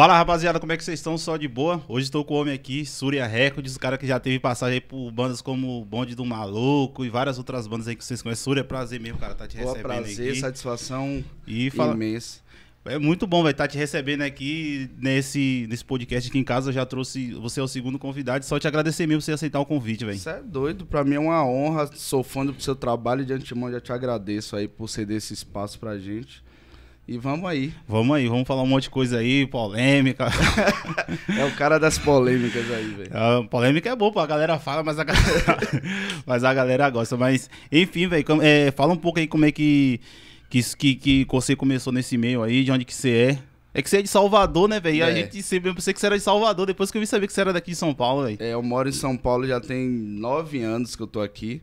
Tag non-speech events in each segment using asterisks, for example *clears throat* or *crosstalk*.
Fala rapaziada, como é que vocês estão? Só de boa? Hoje estou com o homem aqui, Surya Records, o cara que já teve passagem por bandas como Bonde do Maluco e várias outras bandas aí que vocês conhecem. Surya, prazer mesmo, cara, tá te boa, recebendo prazer, aqui. satisfação e fala... imensa. É muito bom, velho, tá te recebendo aqui nesse, nesse podcast aqui em casa. Eu já trouxe, você é o segundo convidado, só te agradecer mesmo por você aceitar o convite, velho. Isso é doido, pra mim é uma honra, sou fã do seu trabalho de antemão, já te agradeço aí por ceder esse espaço pra gente. E vamos aí. Vamos aí, vamos falar um monte de coisa aí, polêmica. *laughs* é o cara das polêmicas aí, velho. É, polêmica é bom, pô, a galera fala, mas a galera, *laughs* mas a galera gosta. Mas, enfim, velho, é, fala um pouco aí como é que, que, que, você começou nesse meio aí, de onde que você é. É que você é de Salvador, né, velho? É. A gente sempre pensou que você era de Salvador, depois que eu vi saber que você era daqui de São Paulo, velho. É, eu moro em São Paulo já tem nove anos que eu tô aqui.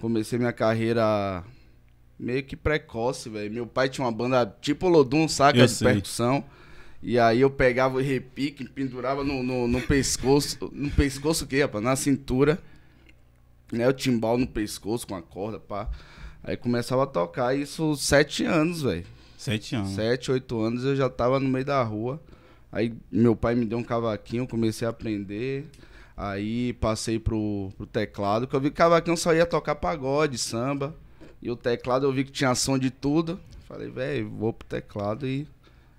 Comecei minha carreira meio que precoce, velho. Meu pai tinha uma banda tipo Lodum, saca? Eu de sei. percussão. E aí eu pegava o repique, pendurava no, no, no pescoço. no pescoço o quê, rapaz? Na cintura. Né? O timbal no pescoço com a corda, pá. Aí começava a tocar, isso sete anos, velho. Sete anos. Sete, oito anos eu já tava no meio da rua. Aí meu pai me deu um cavaquinho, comecei a aprender. Aí passei pro, pro teclado, que eu vi que cavaquinho só ia tocar pagode, samba. E o teclado eu vi que tinha som de tudo. Falei, velho, vou pro teclado e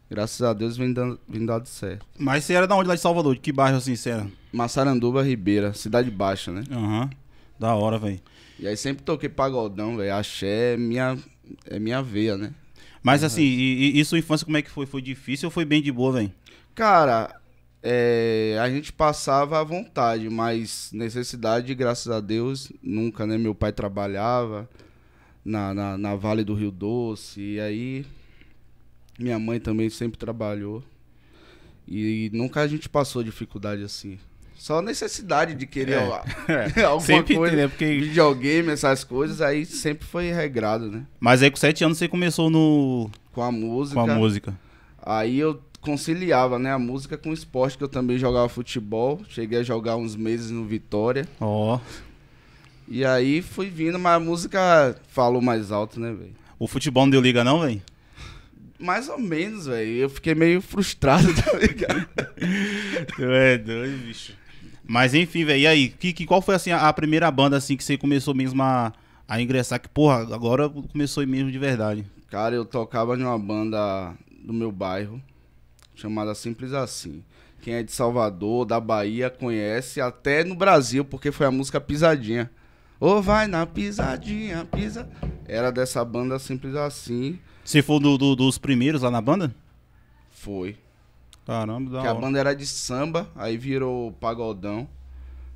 graças a Deus vem dando, vem dando certo. Mas você era da onde lá de Salvador? De que bairro assim você era? Massaranduba Ribeira, Cidade Baixa, né? Aham. Uhum. Da hora, velho. E aí sempre toquei pagodão, velho. Axé é minha, é minha veia, né? Mas assim, e, e, e sua infância como é que foi? Foi difícil ou foi bem de boa, velho? Cara, é, a gente passava à vontade, mas necessidade, graças a Deus, nunca, né? Meu pai trabalhava, na, na, na Vale do Rio Doce. E aí minha mãe também sempre trabalhou. E nunca a gente passou dificuldade assim. Só necessidade de querer é. *laughs* é. *laughs* alguma sempre coisa, tem, né? Porque... videogame, essas coisas, aí sempre foi regrado, né? Mas aí com sete anos você começou no... Com a música. Com a música. Aí eu conciliava, né, a música com o esporte, que eu também jogava futebol. Cheguei a jogar uns meses no Vitória. Ó. Oh. E aí fui vindo, mas a música falou mais alto, né, velho? O futebol não deu liga, não, velho? Mais ou menos, velho. Eu fiquei meio frustrado, *laughs* tá ligado? é doido, bicho. Mas enfim, velho. E aí, que, que, qual foi assim, a primeira banda assim que você começou mesmo a, a ingressar? Que, porra, agora começou mesmo de verdade. Cara, eu tocava numa banda do meu bairro, chamada Simples Assim. Quem é de Salvador, da Bahia, conhece, até no Brasil, porque foi a música Pisadinha. Ou vai na pisadinha, pisa. Era dessa banda simples assim. Você foi do, do, dos primeiros lá na banda? Foi. Caramba, da Porque hora. a banda era de samba, aí virou pagodão.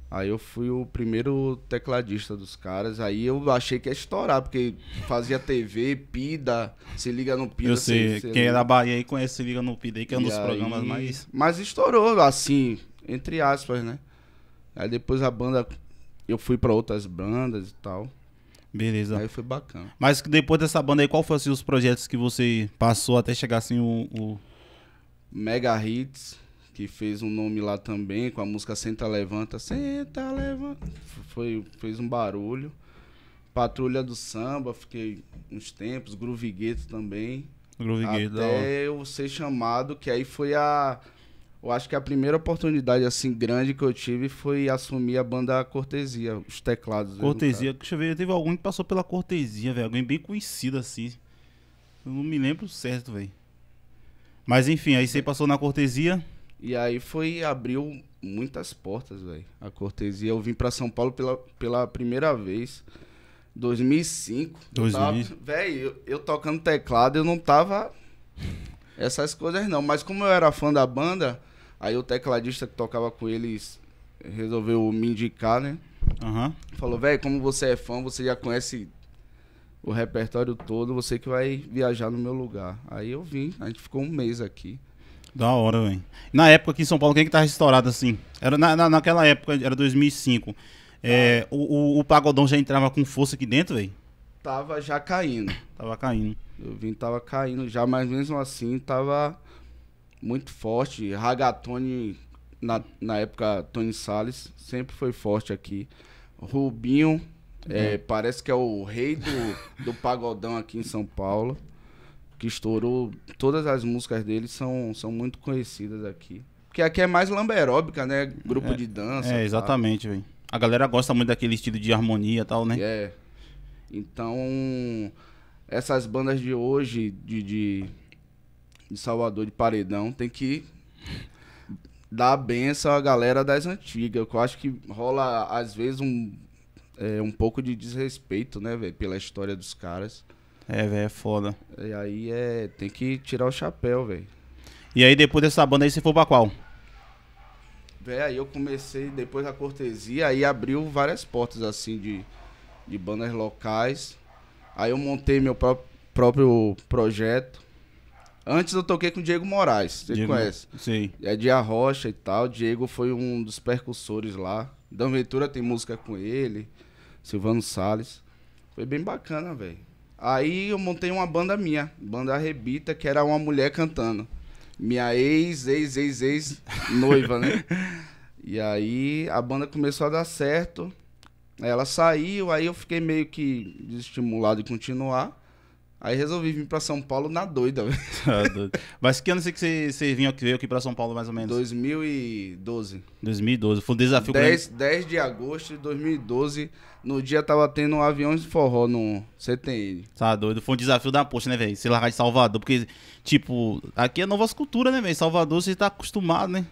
Aí eu fui o primeiro tecladista dos caras. Aí eu achei que ia estourar, porque fazia TV, PIDA, Se Liga no PIDA. Eu sei, se, quem liga. é da Bahia aí conhece Se Liga no PIDA aí, que é um dos aí, programas mais. Mas estourou, assim, entre aspas, né? Aí depois a banda eu fui para outras bandas e tal. Beleza. Aí foi bacana. Mas depois dessa banda aí, qual foram assim, os projetos que você passou até chegar assim o, o... Mega Hits, que fez um nome lá também, com a música Senta Levanta, Senta Levanta. Foi, fez um barulho. Patrulha do Samba, fiquei uns tempos, Groove Gueto também. Groove Gueto, Até eu ser chamado, que aí foi a eu acho que a primeira oportunidade, assim, grande que eu tive foi assumir a banda Cortesia, os teclados. Cortesia, velho, deixa eu ver, teve alguém que passou pela Cortesia, velho. Alguém bem conhecido, assim. Eu não me lembro certo, velho. Mas enfim, aí você passou na Cortesia. E aí foi, abriu muitas portas, velho. A Cortesia, eu vim pra São Paulo pela, pela primeira vez. 2005. 2005. Velho, eu, eu tocando teclado, eu não tava... Essas coisas não, mas como eu era fã da banda, Aí o tecladista que tocava com eles resolveu me indicar, né? Uhum. Falou, velho, como você é fã, você já conhece o repertório todo, você que vai viajar no meu lugar. Aí eu vim, a gente ficou um mês aqui. Da hora, velho. Na época aqui em São Paulo, quem é que tava estourado assim? Era na, na naquela época, era 2005. É, o, o, o, pagodão já entrava com força aqui dentro, velho? Tava já caindo. Tava caindo. Eu vim, tava caindo já, mas mesmo assim, tava muito forte. Ragatone, na, na época, Tony Salles, sempre foi forte aqui. Rubinho, é, parece que é o rei do, do pagodão aqui em São Paulo, que estourou. Todas as músicas dele são, são muito conhecidas aqui. Porque aqui é mais lamberóbica, né? Grupo é, de dança. É, exatamente, velho. A galera gosta muito daquele estilo de harmonia e tal, né? É. Então, essas bandas de hoje, de, de de Salvador de Paredão tem que dar benção à galera das antigas. Eu acho que rola, às vezes, um, é, um pouco de desrespeito, né, velho, pela história dos caras. É, velho, é foda. E aí é. Tem que tirar o chapéu, velho. E aí depois dessa banda aí você foi pra qual? velho aí eu comecei, depois da cortesia, aí abriu várias portas assim de, de bandas locais. Aí eu montei meu pró próprio projeto. Antes eu toquei com o Diego Moraes, você Diego, conhece? Sim. É de Arrocha e tal. Diego foi um dos percussores lá. Dan Ventura tem música com ele, Silvano Salles. Foi bem bacana, velho. Aí eu montei uma banda minha, banda Rebita, que era uma mulher cantando. Minha ex, ex, ex, ex, *laughs* noiva, né? E aí a banda começou a dar certo. Ela saiu, aí eu fiquei meio que desestimulado de continuar. Aí resolvi vir pra São Paulo na doida, velho. *laughs* Ah, Mas que ano que você, você veio aqui pra São Paulo, mais ou menos? 2012. 2012. Foi um desafio 10, 10 de agosto de 2012. No dia tava tendo um aviões de forró no CTN. Tá doido. Foi um desafio da poxa, né, velho? Se largar de Salvador. Porque, tipo, aqui é novas culturas, né, velho? Salvador você tá acostumado, né?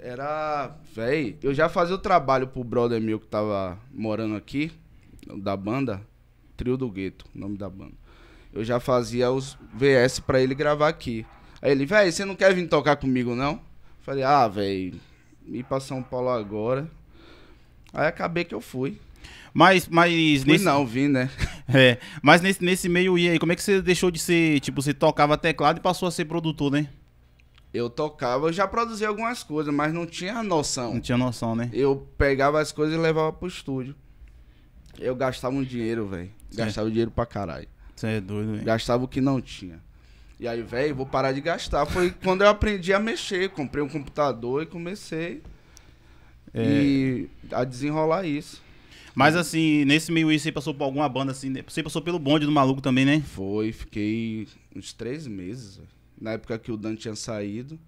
Era. Véi, eu já fazia o trabalho pro brother meu que tava morando aqui, da banda. Trio do Gueto, nome da banda eu já fazia os VS para ele gravar aqui. Aí ele, velho, você não quer vir tocar comigo, não? Falei, ah, velho, ir pra São Paulo agora. Aí acabei que eu fui. Mas, mas fui nesse... não, vim, né? *laughs* É, mas nesse, nesse meio e aí, como é que você deixou de ser, tipo, você tocava teclado e passou a ser produtor, né? Eu tocava, eu já produzia algumas coisas, mas não tinha noção. Não tinha noção, né? Eu pegava as coisas e levava pro estúdio. Eu gastava um dinheiro, velho. Gastava dinheiro pra caralho. Você é doido, hein? Gastava o que não tinha. E aí, velho, vou parar de gastar. Foi quando eu aprendi a mexer. Comprei um computador e comecei é... e a desenrolar isso. Mas assim, nesse meio aí você passou por alguma banda assim, né? você passou pelo bonde do maluco também, né? Foi, fiquei uns três meses, na época que o Dan tinha saído.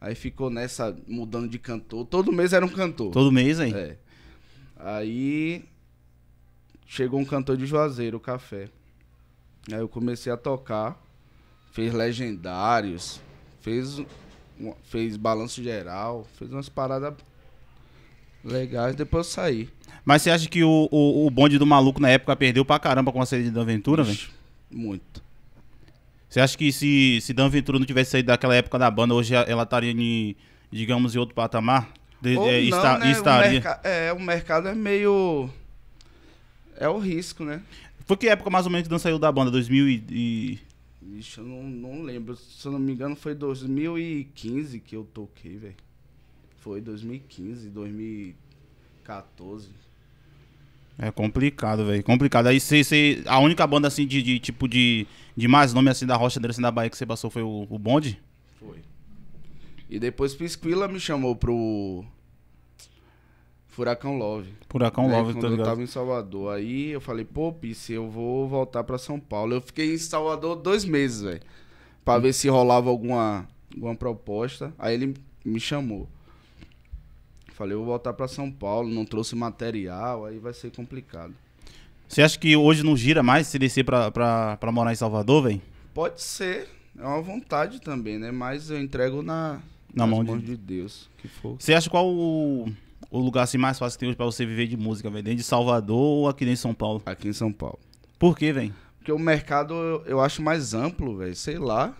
Aí ficou nessa, mudando de cantor. Todo mês era um cantor. Todo mês hein É. Aí chegou um cantor de Juazeiro, o Café. Aí eu comecei a tocar, fez legendários, fez, fez balanço geral, fez umas paradas legais, depois eu saí. Mas você acha que o, o, o bonde do maluco na época perdeu pra caramba com a saída de Dan Ventura, velho? Muito. Você acha que se, se Dan Ventura não tivesse saído daquela época da banda, hoje ela estaria, em, digamos, em outro patamar? De, Ou é, não, está, né? estaria. O é, o mercado é meio. É o risco, né? Foi que época mais ou menos que Dan saiu da banda? 2000 e... Ixi, eu não, não lembro. Se eu não me engano, foi 2015 que eu toquei, velho. Foi 2015, 2014. É complicado, velho. Complicado. Aí você. A única banda assim de, de, tipo de. De mais nome assim da Rocha Anderson assim, da Bahia que você passou foi o, o Bonde? Foi. E depois Pisquila me chamou pro. Furacão Love. Furacão né? Love, Quando tá ligado? eu tava em Salvador. Aí eu falei, pô, Pisse, eu vou voltar pra São Paulo. Eu fiquei em Salvador dois meses, velho. Pra ver se rolava alguma, alguma proposta. Aí ele me chamou. Falei, eu vou voltar pra São Paulo, não trouxe material, aí vai ser complicado. Você acha que hoje não gira mais se descer pra, pra, pra morar em Salvador, velho? Pode ser. É uma vontade também, né? Mas eu entrego na, na mão de... de Deus. Que for. Você acha qual o o lugar assim, mais fácil que tem hoje pra você viver de música, velho? Dentro de Salvador ou aqui dentro de São Paulo? Aqui em São Paulo. Por quê, velho? Porque o mercado eu, acho mais amplo, velho. Sei lá.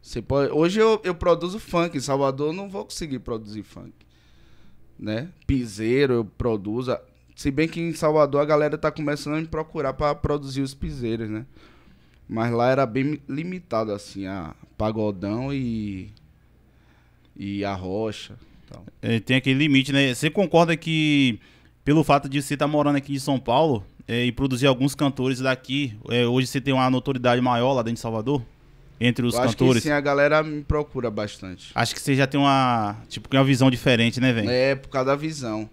Você pode... Hoje eu, eu produzo funk. Em Salvador eu não vou conseguir produzir funk. Né? Piseiro eu produzo. Se bem que em Salvador a galera tá começando a me procurar para produzir os piseiros, né? Mas lá era bem limitado, assim, a pagodão e. e a rocha. Então. É, tem aquele limite, né? Você concorda que, pelo fato de você estar tá morando aqui em São Paulo é, e produzir alguns cantores daqui, é, hoje você tem uma notoriedade maior lá dentro de Salvador? Entre os Eu acho cantores? Acho que sim, a galera me procura bastante. Acho que você já tem uma, tipo, uma visão diferente, né, velho? É, por causa da visão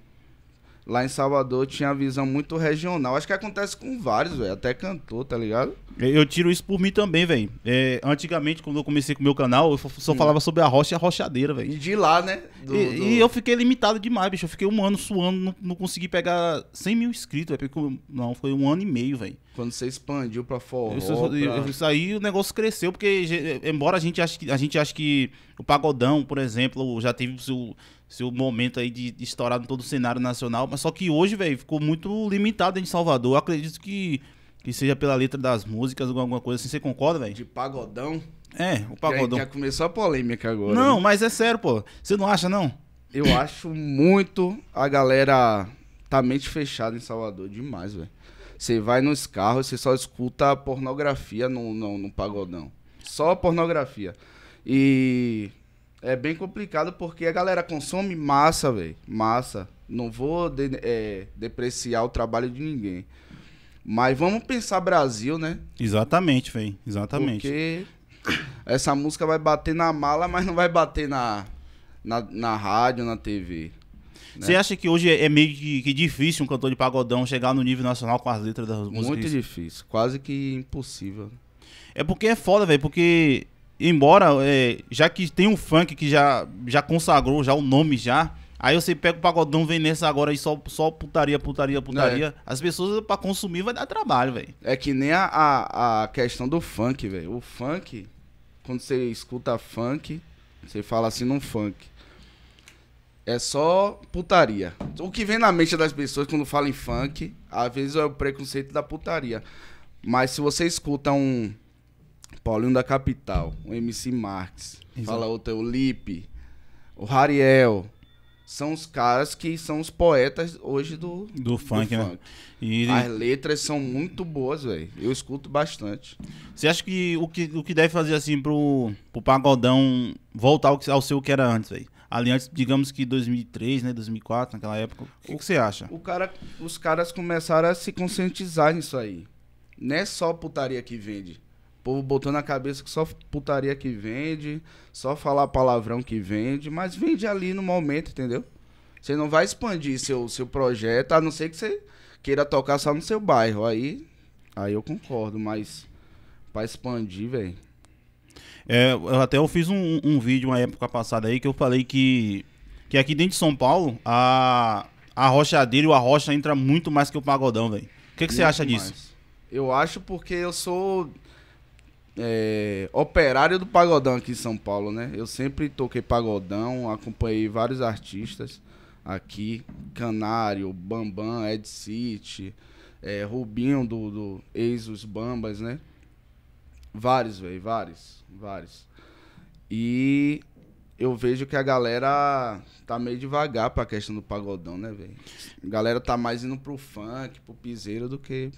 lá em Salvador tinha a visão muito regional. Acho que acontece com vários, velho. Até cantor, tá ligado? Eu tiro isso por mim também, velho. É, antigamente, quando eu comecei com o meu canal, eu só hum. falava sobre a rocha e a rochadeira, velho. E de lá, né? Do, e, do... e, eu fiquei limitado demais, bicho. Eu fiquei um ano suando, não, não consegui pegar 100 mil inscritos, velho. Não, foi um ano e meio, velho. Quando você expandiu pra fora, Isso, pra... isso aí o negócio cresceu, porque embora a gente ache que, a gente ache que o Pagodão, por exemplo, já teve seu, seu momento aí de, de estourado em todo o cenário nacional, mas só que hoje, velho, ficou muito limitado em Salvador. Eu acredito que, que seja pela letra das músicas, alguma coisa assim. Você concorda, velho? De Pagodão? É, o Pagodão. Já, já começou a polêmica agora. Não, né? mas é sério, pô. Você não acha, não? Eu acho muito a galera tá mente fechada em Salvador demais, velho. Você vai nos carros, você só escuta pornografia no, no, no pagodão. Só pornografia. E é bem complicado porque a galera consome massa, velho. Massa. Não vou de, é, depreciar o trabalho de ninguém. Mas vamos pensar Brasil, né? Exatamente, velho. Exatamente. Porque essa música vai bater na mala, mas não vai bater na, na, na rádio, na TV. Né? Você né? acha que hoje é, é meio que, difícil um cantor de pagodão chegar no nível nacional com as letras das músicas? Muito difícil, quase que impossível. É porque é foda, velho, porque embora é, já que tem um funk que já já consagrou já o nome já, Aí você pega o pagodão, vem nessa agora e só, só putaria, putaria, putaria. É. As pessoas pra consumir vai dar trabalho, velho. É que nem a, a, a questão do funk, velho. O funk, quando você escuta funk, você fala assim num funk. É só putaria. O que vem na mente das pessoas quando falam em funk, às vezes é o preconceito da putaria. Mas se você escuta um Paulinho da Capital, um MC Marx, Exato. fala outro, é o Lipe, o Rariel, são os caras que são os poetas hoje do, do, do funk, né? funk, né? E... As letras são muito boas, velho. Eu escuto bastante. Você acha que o que, o que deve fazer assim pro, pro pagodão voltar ao, ao seu que era antes, velho? ali antes, digamos que 2003, né, 2004, naquela época. O que, você acha? O cara, os caras começaram a se conscientizar nisso aí. Não é só putaria que vende. O povo botou na cabeça que só putaria que vende, só falar palavrão que vende, mas vende ali no momento, entendeu? Você não vai expandir seu, seu projeto, a não ser que você queira tocar só no seu bairro. Aí, aí eu concordo, mas para expandir, velho. É, eu até eu fiz um, um, vídeo uma época passada aí que eu falei que, que aqui dentro de São Paulo a, a rochadeira é e a rocha entra muito mais que o pagodão, velho. O que, que você acha disso? Eu acho porque eu sou é, operário do pagodão aqui em São Paulo, né? Eu sempre toquei pagodão, acompanhei vários artistas aqui, Canário, Bambam, Ed City, é, Rubinho do, do ex os Bambas, né? Vários, velho, vários, vários. E eu vejo que a galera tá meio devagar pra questão do pagodão, né, velho? A galera tá mais indo pro funk, pro piseiro do que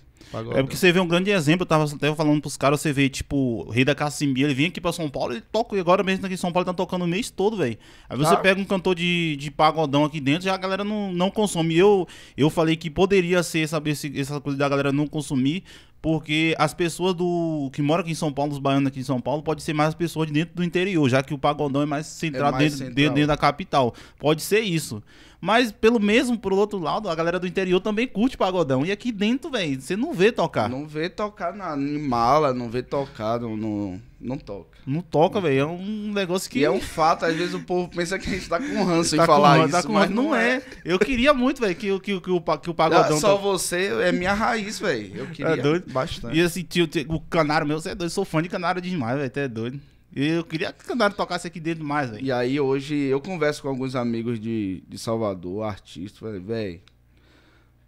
é porque você vê um grande exemplo, eu tava até falando pros caras, você vê, tipo, o Rei da Cassimia, ele vem aqui pra São Paulo, ele toca, e agora mesmo aqui em São Paulo tá tocando o mês todo, velho. Aí você pega um cantor de, de pagodão aqui dentro, já a galera não, não consome. Eu, eu falei que poderia ser saber se essa coisa da galera não consumir, porque as pessoas do que moram aqui em São Paulo, os baianos aqui em São Paulo, pode ser mais as pessoas de dentro do interior, já que o pagodão é mais centrado é mais dentro, dentro da capital. Pode ser isso. Mas pelo mesmo, pro outro lado, a galera do interior também curte pagodão. E aqui dentro, velho, você não vê tocar. Não vê tocar na em mala, não vê tocar não, não toca. Não toca, velho. É um negócio que. E é um fato, às vezes o povo pensa que a gente tá com ranço *laughs* tá em falar tá isso. Tá mas não é. é. Eu queria muito, velho, que, que, que, o, que o ah, pagodão. Só você é minha raiz, velho. Eu *laughs* é queria. É doido. Bastante. E assim, tio, tio o canário meu, você é doido. Eu sou fã de canário demais, velho. Até é doido. Eu queria que o Candário tocasse aqui dentro mais, velho. E aí hoje eu converso com alguns amigos de, de Salvador, artistas, falei, velho,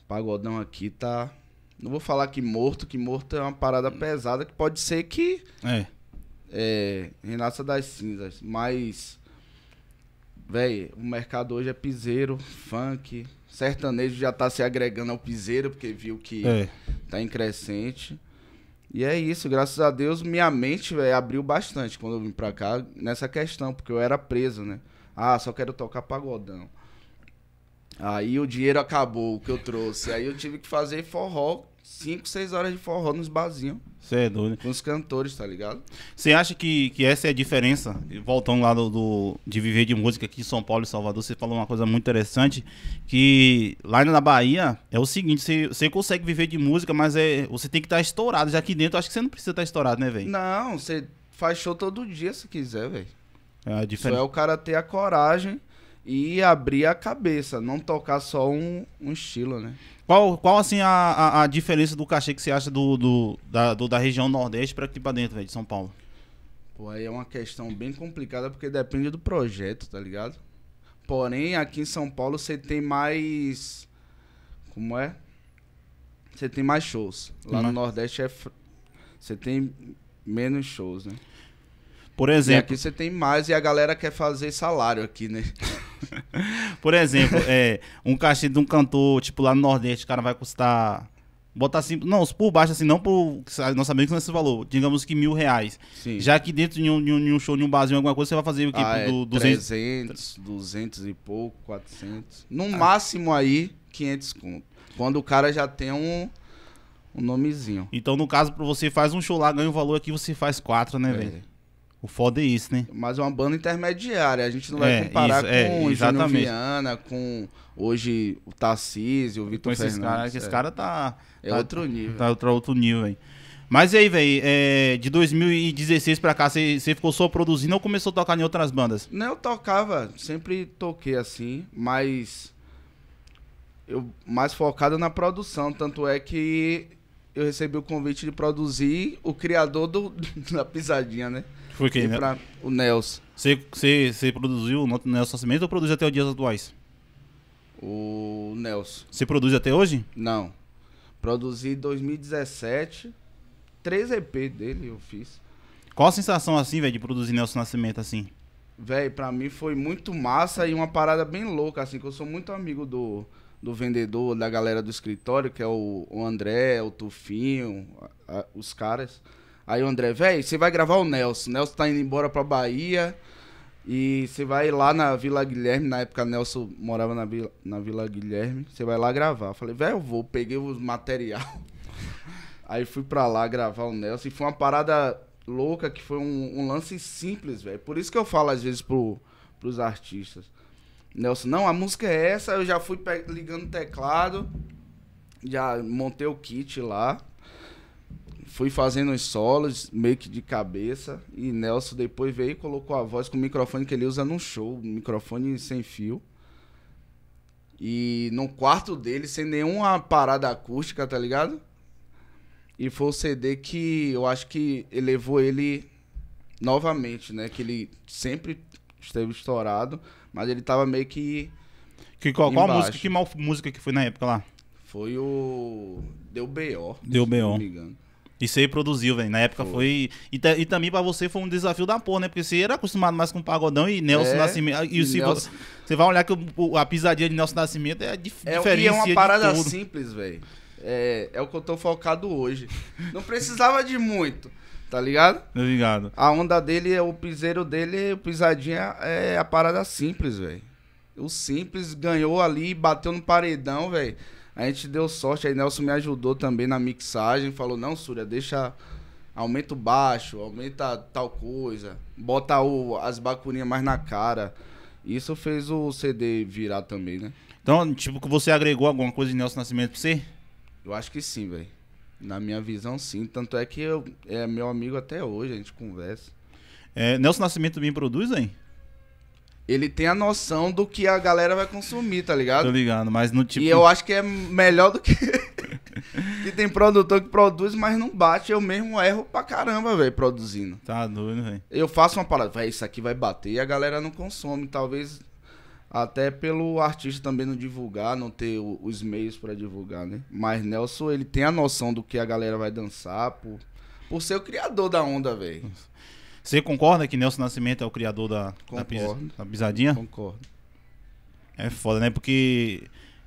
pagodão aqui tá. Não vou falar que morto, que morto é uma parada pesada que pode ser que. É. É. Renasça das cinzas. Mas. velho o mercado hoje é piseiro, funk. Sertanejo já tá se agregando ao piseiro, porque viu que é. tá em crescente. E é isso, graças a Deus, minha mente, véio, abriu bastante quando eu vim pra cá nessa questão, porque eu era preso, né? Ah, só quero tocar pagodão. Aí o dinheiro acabou, o que eu trouxe. Aí eu tive que fazer forró 5, 6 horas de forró nos barzinhos. Você é doido. Com os cantores, tá ligado? Você acha que, que essa é a diferença? Voltando lá do, do, de viver de música aqui em São Paulo e Salvador, você falou uma coisa muito interessante, que lá na Bahia é o seguinte, você, você consegue viver de música, mas é, você tem que estar tá estourado. Já aqui dentro, acho que você não precisa estar tá estourado, né, velho? Não, você faz show todo dia se quiser, velho. É diferente. Só é o cara ter a coragem e abrir a cabeça, não tocar só um, um estilo, né? Qual, qual assim, a, a, a, diferença do cachê que você acha do, do, da, do, da região Nordeste para aqui para dentro, velho, de São Paulo? Pô, aí é uma questão bem complicada porque depende do projeto, tá ligado? Porém, aqui em São Paulo você tem mais. Como é? Você tem mais shows. Lá uhum. no Nordeste é. Você tem menos shows, né? Por exemplo. E aqui você tem mais e a galera quer fazer salário aqui, né? *laughs* *laughs* Por exemplo, é, um cachê de um cantor, tipo, lá no Nordeste, o cara vai custar. Botar assim, não, por baixo, assim, não por. Nós sabemos que não é esse valor, digamos que mil reais. Sim. Já que dentro de um, de um show, de um barzinho, alguma coisa, você vai fazer o quê? Ah, é 200... 300, 200 e pouco, 400. No ah. máximo aí, 500 conto. Quando o cara já tem um um nomezinho. Então, no caso, você faz um show lá, ganha o um valor aqui, você faz quatro, né, é. velho? O foda é isso, né? Mas é uma banda intermediária. A gente não vai é, comparar isso, é, com é, o Júnior Viana, com hoje o Tarcísio, o Vitor Fernandes. Cara, é. Esse cara tá... É tá, outro nível. Tá outro, outro nível, velho. Mas e aí, velho, é, de 2016 pra cá, você ficou só produzindo ou começou a tocar em outras bandas? Não, eu tocava, sempre toquei assim, mas eu mais focado na produção, tanto é que eu recebi o convite de produzir o criador do, *laughs* da pisadinha, né? Foi quem, né? o Nelson. Você, você, você produziu o Nelson Nascimento ou produz até os dias atuais? O Nelson. Você produz até hoje? Não. Produzi em 2017. Três EP dele eu fiz. Qual a sensação, assim, velho, de produzir Nelson Nascimento, assim? Velho, pra mim foi muito massa e uma parada bem louca, assim, que eu sou muito amigo do, do vendedor, da galera do escritório, que é o, o André, o Tufinho, a, a, os caras. Aí o André, velho, você vai gravar o Nelson. O Nelson tá indo embora pra Bahia. E você vai lá na Vila Guilherme, na época Nelson morava na Vila, na Vila Guilherme, você vai lá gravar. Eu falei, velho, eu vou, peguei os material. *laughs* Aí fui pra lá gravar o Nelson e foi uma parada louca que foi um, um lance simples, velho. Por isso que eu falo às vezes pro, pros artistas. Nelson, não, a música é essa, eu já fui ligando o teclado, já montei o kit lá fui fazendo os solos meio que de cabeça e Nelson depois veio e colocou a voz com o microfone que ele usa num show, um microfone sem fio. E no quarto dele, sem nenhuma parada acústica, tá ligado? E foi o CD que eu acho que elevou ele novamente, né? Que ele sempre esteve estourado, mas ele tava meio que. que qual, embaixo. música? Que mal, música que foi na época lá? Foi o. Deu B.O. Deu B.O. E aí produziu, velho. Na época foi. E, e, também pra você foi um desafio da porra, né? Porque você era acostumado mais com o pagodão e Nelson é, Nascimento. Ah, e se Nelson... você vai olhar que o, a pisadinha de Nelson Nascimento é diferente. É, e é uma parada simples, velho. É, é o que eu tô focado hoje. Não precisava de muito, tá ligado? Obrigado. A onda dele, o piseiro dele, o pisadinha é a parada simples, velho. O simples ganhou ali, bateu no paredão, velho. A gente deu sorte, aí Nelson me ajudou também na mixagem, falou, não, Súria, deixa. Aumenta o baixo, aumenta tal coisa, bota o, as bacurinhas mais na cara. Isso fez o CD virar também, né? Então, tipo, que você agregou alguma coisa de Nelson Nascimento pra você? Eu acho que sim, velho. Na minha visão, sim. Tanto é que eu, é meu amigo até hoje, a gente conversa. É, Nelson Nascimento me produz, hein? ele tem a noção do que a galera vai consumir, tá ligado? Tô ligado, mas no tipo. E eu acho que é melhor do que. *laughs* que tem produtor que produz, mas não bate. Eu mesmo erro pra caramba, velho, produzindo. Tá doido, velho. Eu faço uma parada, velho, isso aqui vai bater e a galera não consome. Talvez até pelo artista também não divulgar, não ter os meios para divulgar, né? Mas Nelson, ele tem a noção do que a galera vai dançar, por, por ser o criador da onda, velho. Você concorda que Nelson Nascimento é o criador da, da, da pisadinha? Concordo. É foda, né? Porque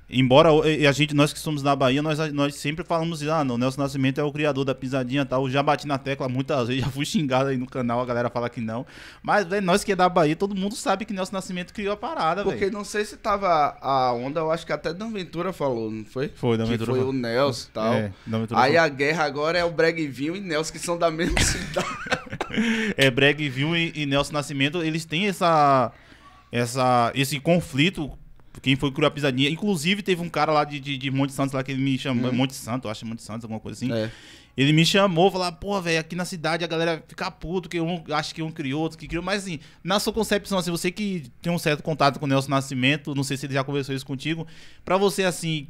Embora a gente, nós que somos da Bahia, nós, nós sempre falamos, ah, não, Nelson Nascimento é o criador da pisadinha e tal. já bati na tecla muitas vezes, *laughs* já fui xingado aí no canal, a galera fala que não. Mas véio, nós que é da Bahia, todo mundo sabe que Nelson Nascimento criou a parada, Porque véio. não sei se tava a onda, eu acho que até Dan Ventura falou, não foi? Foi, Dan Ventura. Que foi o Nelson e tal. É, aí foi. a guerra agora é o Bregvinho e Nelson, que são da mesma *laughs* cidade. *laughs* é, Bregvinho e, e Nelson Nascimento, eles têm essa, essa, esse conflito quem foi a Pisadinha. Inclusive, teve um cara lá de, de, de Monte Santos lá que ele me chamou. Hum. Monte Santo, eu acho Monte Santos, alguma coisa assim. É. Ele me chamou, falou, pô, velho, aqui na cidade a galera fica puto, que um acha que um criou, outro que criou. Mas assim, na sua concepção, assim, você que tem um certo contato com o Nelson Nascimento, não sei se ele já conversou isso contigo, para você, assim,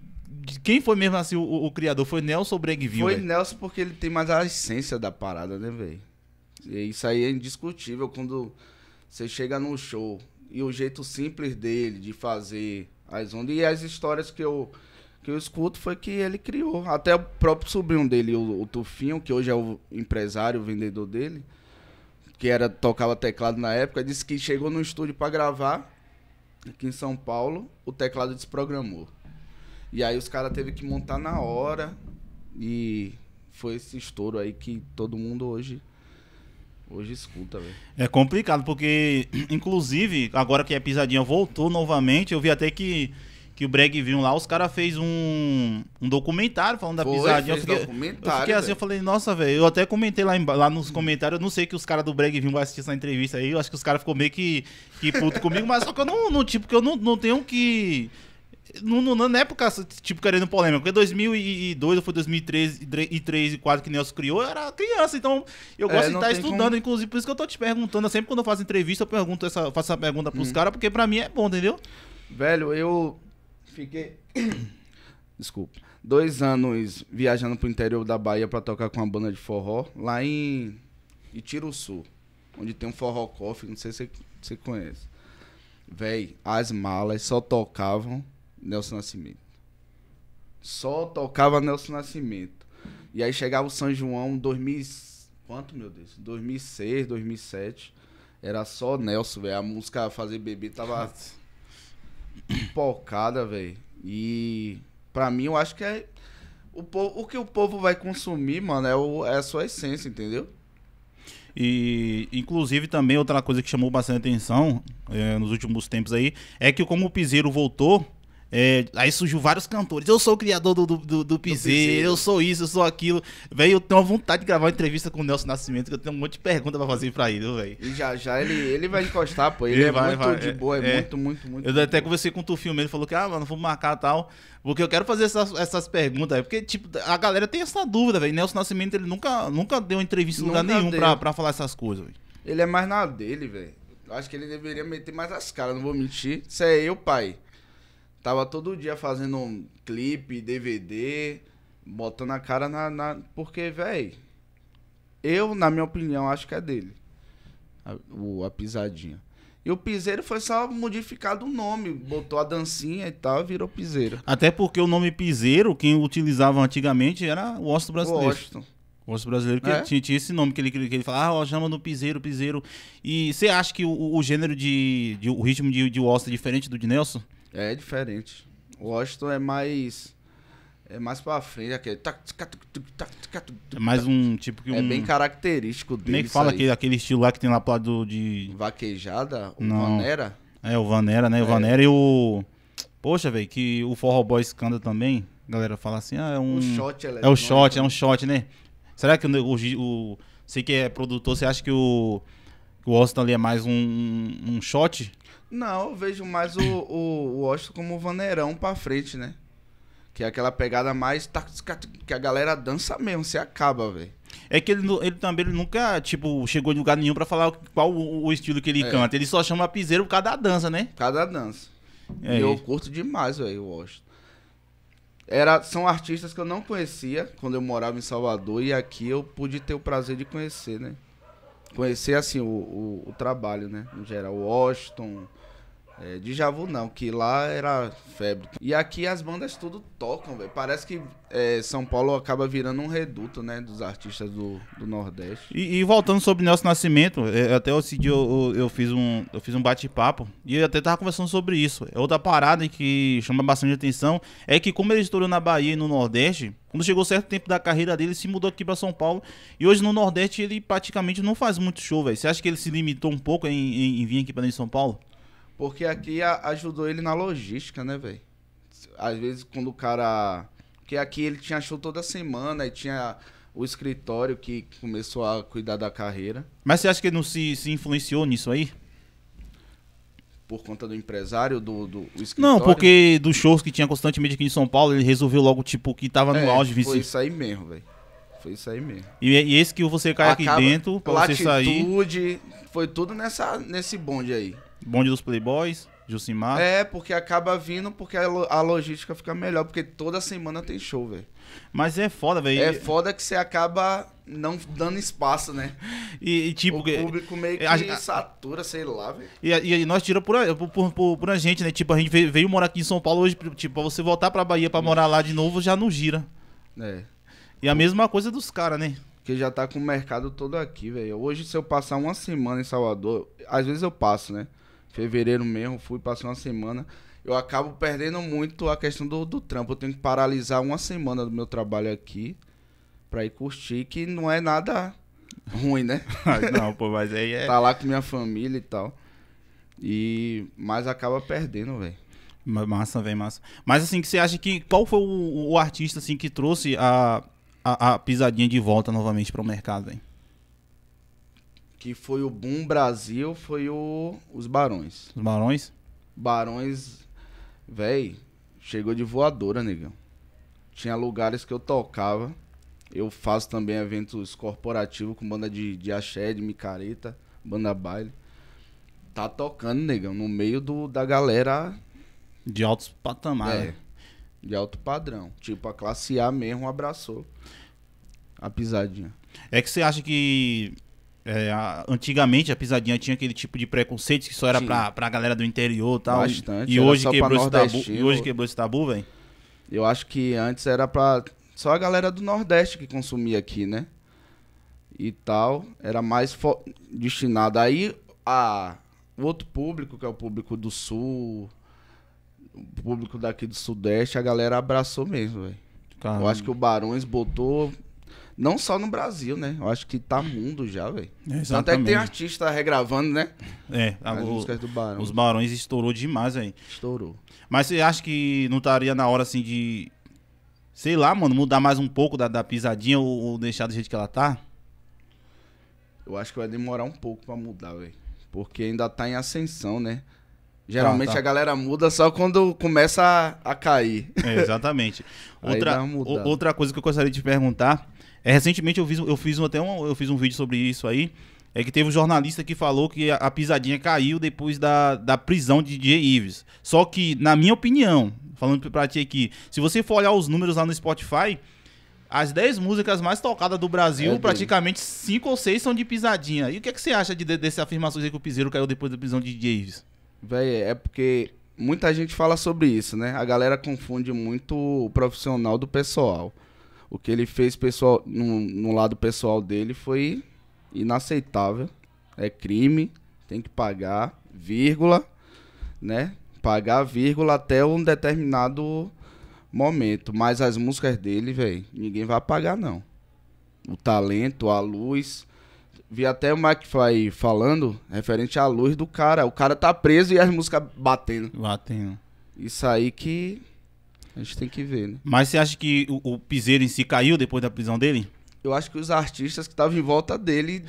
quem foi mesmo assim o, o criador? Foi Nelson ou Foi véio? Nelson porque ele tem mais a essência da parada, né, velho? Isso aí é indiscutível quando você chega num show e o jeito simples dele de fazer as ondas. E as histórias que eu, que eu escuto foi que ele criou. Até o próprio sobrinho dele, o, o Tufinho, que hoje é o empresário, o vendedor dele, que era tocava teclado na época, disse que chegou no estúdio para gravar aqui em São Paulo, o teclado desprogramou. E aí os caras teve que montar na hora e foi esse estouro aí que todo mundo hoje Hoje escuta, velho. É complicado, porque, *clears throat* inclusive, agora que a é pisadinha voltou novamente, eu vi até que, que o Breg viu lá, os caras fez um, um documentário falando da pisadinha. eu, fiquei, documentário, eu fiquei assim, eu falei, nossa, velho, eu até comentei lá, em, lá nos comentários, eu não sei que os caras do Breg vão assistir essa entrevista aí, eu acho que os caras ficou meio que, que puto comigo, mas só que eu não, não tipo, que eu não, não tenho que não, não, não é por causa, tipo, querendo polêmica. Porque 2002 ou foi 2003 e e 4 que Nelson criou, eu era criança. Então, eu é, gosto é, de estar estudando. Como... Inclusive, por isso que eu tô te perguntando. Sempre quando eu faço entrevista, eu pergunto essa, faço essa pergunta pros hum. caras, porque pra mim é bom, entendeu? Velho, eu fiquei... *coughs* Desculpa. Dois anos viajando pro interior da Bahia pra tocar com uma banda de forró. Lá em Itiro Sul. Onde tem um forró coffee, não sei se você conhece. Véi, as malas só tocavam Nelson Nascimento. Só tocava Nelson Nascimento. E aí chegava o São João 2000, quanto meu Deus? 2006, 2007. Era só Nelson, velho. A música Fazer Bebê tava *laughs* pocada, velho. E para mim eu acho que é o, povo, o que o povo vai consumir, mano, é, o, é a sua essência, entendeu? E, inclusive, também outra coisa que chamou bastante atenção é, nos últimos tempos aí é que, como o Piseiro voltou, é, aí surgiu vários cantores. Eu sou o criador do, do, do, do piseiro, eu sou isso, eu sou aquilo. Velho, eu tenho uma vontade de gravar uma entrevista com o Nelson Nascimento, que eu tenho um monte de pergunta pra fazer pra ele, velho. E já já ele, ele vai encostar, pô. Ele, ele é vai, muito vai, de boa, é, é, é. muito, muito, muito. Eu muito até boa. conversei com o Tufinho mesmo, ele falou que, ah, mano, vou marcar tal. Porque eu quero fazer essas, essas perguntas Porque, tipo, a galera tem essa dúvida, velho. Nelson Nascimento, ele nunca, nunca deu entrevista em lugar nenhum para pra, pra falar essas coisas, velho. Ele é mais na dele, velho. Acho que ele deveria meter mais as caras, não vou mentir. Isso é eu, pai. Tava todo dia fazendo um clipe, DVD, botando a cara na. na porque, velho, eu, na minha opinião, acho que é dele. A, o, a pisadinha. E o Piseiro foi só modificado o nome, botou a dancinha e tal, virou Piseiro. Até porque o nome Piseiro, quem utilizava antigamente era o Osso Brasileiro. O O Brasileiro, que é? tinha, tinha, esse nome que ele, que ele falava, ah, chama no Piseiro, Piseiro. E você acha que o, o gênero de, de, o ritmo de, de é diferente do de Nelson? É diferente. O Washington é mais. É mais pra frente, aquele. É mais um tipo que é um. É bem característico é dele. Nem fala aquele, aquele estilo lá que tem lá pro lado de. Vaquejada? O Não. Vanera? É, o Vanera, né? O é. Vanera e o. Poxa, velho, que o Forro Boy canta também. A galera fala assim, ah, é um. O shot é, é o shot, é né? um shot, né? Será que o, o, o. Sei que é produtor, você acha que o. o Austin ali é mais um, um shot? Não, eu vejo mais o, o, o Washington como o vaneirão pra frente, né? Que é aquela pegada mais. Que a galera dança mesmo, se acaba, velho. É que ele, ele também ele nunca, tipo, chegou em lugar nenhum para falar qual o, o, estilo que ele é. canta. Ele só chama piseiro por causa da dança, né? cada dança. É. E eu curto demais, velho, o Washington. Era, são artistas que eu não conhecia quando eu morava em Salvador e aqui eu pude ter o prazer de conhecer, né? Conhecer, assim, o, o, o trabalho, né? No geral, o Washington, é, Djavu não, que lá era febre. E aqui as bandas tudo tocam, velho. Parece que é, São Paulo acaba virando um reduto, né, dos artistas do, do Nordeste. E, e, voltando sobre Nelson Nascimento, é, até esse dia eu, eu, fiz um, eu fiz um bate-papo e eu até tava conversando sobre isso. É outra parada que chama bastante atenção é que como ele estourou na Bahia e no Nordeste, quando chegou certo tempo da carreira dele, ele se mudou aqui para São Paulo e hoje no Nordeste ele praticamente não faz muito show, velho. Você acha que ele se limitou um pouco em, em, em vir aqui para São Paulo? Porque aqui ajudou ele na logística, né, velho? Às vezes quando o cara. Porque aqui ele tinha show toda semana e tinha o escritório que começou a cuidar da carreira. Mas você acha que não se, se influenciou nisso aí? Por conta do empresário, do, do escritório? Não, porque dos shows que tinha constantemente aqui em São Paulo, ele resolveu logo, tipo, que tava é, no auge. Foi isso aí mesmo, velho. Foi isso aí mesmo. E, é, e, esse que você cai Acaba aqui dentro, pra latitude, você sair... foi tudo nessa, nesse bonde aí bonde dos playboys, Jucimar. É, porque acaba vindo porque a logística fica melhor, porque toda semana tem show, velho. Mas é foda, velho. É foda que você acaba não dando espaço, né? *laughs* E, e tipo... O público meio que a, satura, sei lá, velho. E, e, nós tiramos por, por, por, por, a gente, né? Tipo, a gente veio, veio, morar aqui em São Paulo hoje, tipo, pra você voltar pra Bahia pra morar lá de novo, já não gira. É. E a mesma coisa dos caras, né? que já tá com o mercado todo aqui, velho. Hoje, se eu passar uma semana em Salvador, às vezes eu passo, né? fevereiro mesmo, fui, passei uma semana. Eu acabo perdendo muito a questão do, do trampo. Eu tenho que paralisar uma semana do meu trabalho aqui pra ir curtir, que não é nada ruim, né? *laughs* não, pô, mas aí é. tá lá com minha família e tal. E. Mas acaba perdendo, velho. Massa, velho, massa. Mas assim, que você acha que. Qual foi o, o artista assim que trouxe a, a, a pisadinha de volta novamente para o mercado, hein que foi o Boom Brasil, foi o os Barões. Os Barões? Barões, velho, chegou de voadora, negão. Tinha lugares que eu tocava. Eu faço também eventos corporativos com banda de, de axé, de micareta, banda baile. Tá tocando, negão, no meio do, da galera. De altos patamares. É, né? de alto padrão. Tipo, a classe A mesmo abraçou a pisadinha. É que você acha que é, a, antigamente a pisadinha tinha aquele tipo de preconceito que só era pra, pra galera do interior tal, Bastante, e tal. E hoje quebrou esse tabu. E hoje quebrou esse tabu, velho? Eu acho que antes era pra só a galera do Nordeste que consumia aqui, né? E tal. Era mais destinada. Aí a, o outro público, que é o público do Sul, o público daqui do Sudeste, a galera abraçou mesmo, velho. Eu acho que o Barões botou não só no Brasil, né? Eu acho que tá mundo já, velho. Até que tem artista regravando, né? É, As o, músicas do Barão. Os Barões estourou demais, velho. Estourou. Mas você acha que não estaria na hora, assim, de. Sei lá, mano, mudar mais um pouco da, da pisadinha ou, ou deixar do jeito que ela tá? Eu acho que vai demorar um pouco pra mudar, velho. Porque ainda tá em ascensão, né? Geralmente ah, tá. a galera muda só quando começa a, a cair. É, exatamente. *laughs* outra, outra coisa que eu gostaria de perguntar é, recentemente eu fiz, eu fiz até um, eu fiz um vídeo sobre isso aí. É que teve um jornalista que falou que a, a pisadinha caiu depois da, da prisão de DJ Ives. Só que, na minha opinião, falando pra ti aqui, se você for olhar os números lá no Spotify, as 10 músicas mais tocadas do Brasil, é praticamente 5 ou 6 são de pisadinha. E o que, é que você acha de, de, afirmação de que o Piseiro caiu depois da prisão de DJ Ives? Véi, é porque muita gente fala sobre isso, né? A galera confunde muito o profissional do pessoal. O que ele fez pessoal, no, no lado pessoal dele foi inaceitável. É crime, tem que pagar, vírgula, né? Pagar vírgula até um determinado momento. Mas as músicas dele, velho, ninguém vai pagar, não. O talento, a luz. Vi até o McFly falando referente à luz do cara. O cara tá preso e as músicas batendo. Batendo. Isso aí que a gente tem que ver, né? Mas você acha que o, o Piseiro em si caiu depois da prisão dele? Eu acho que os artistas que estavam em volta dele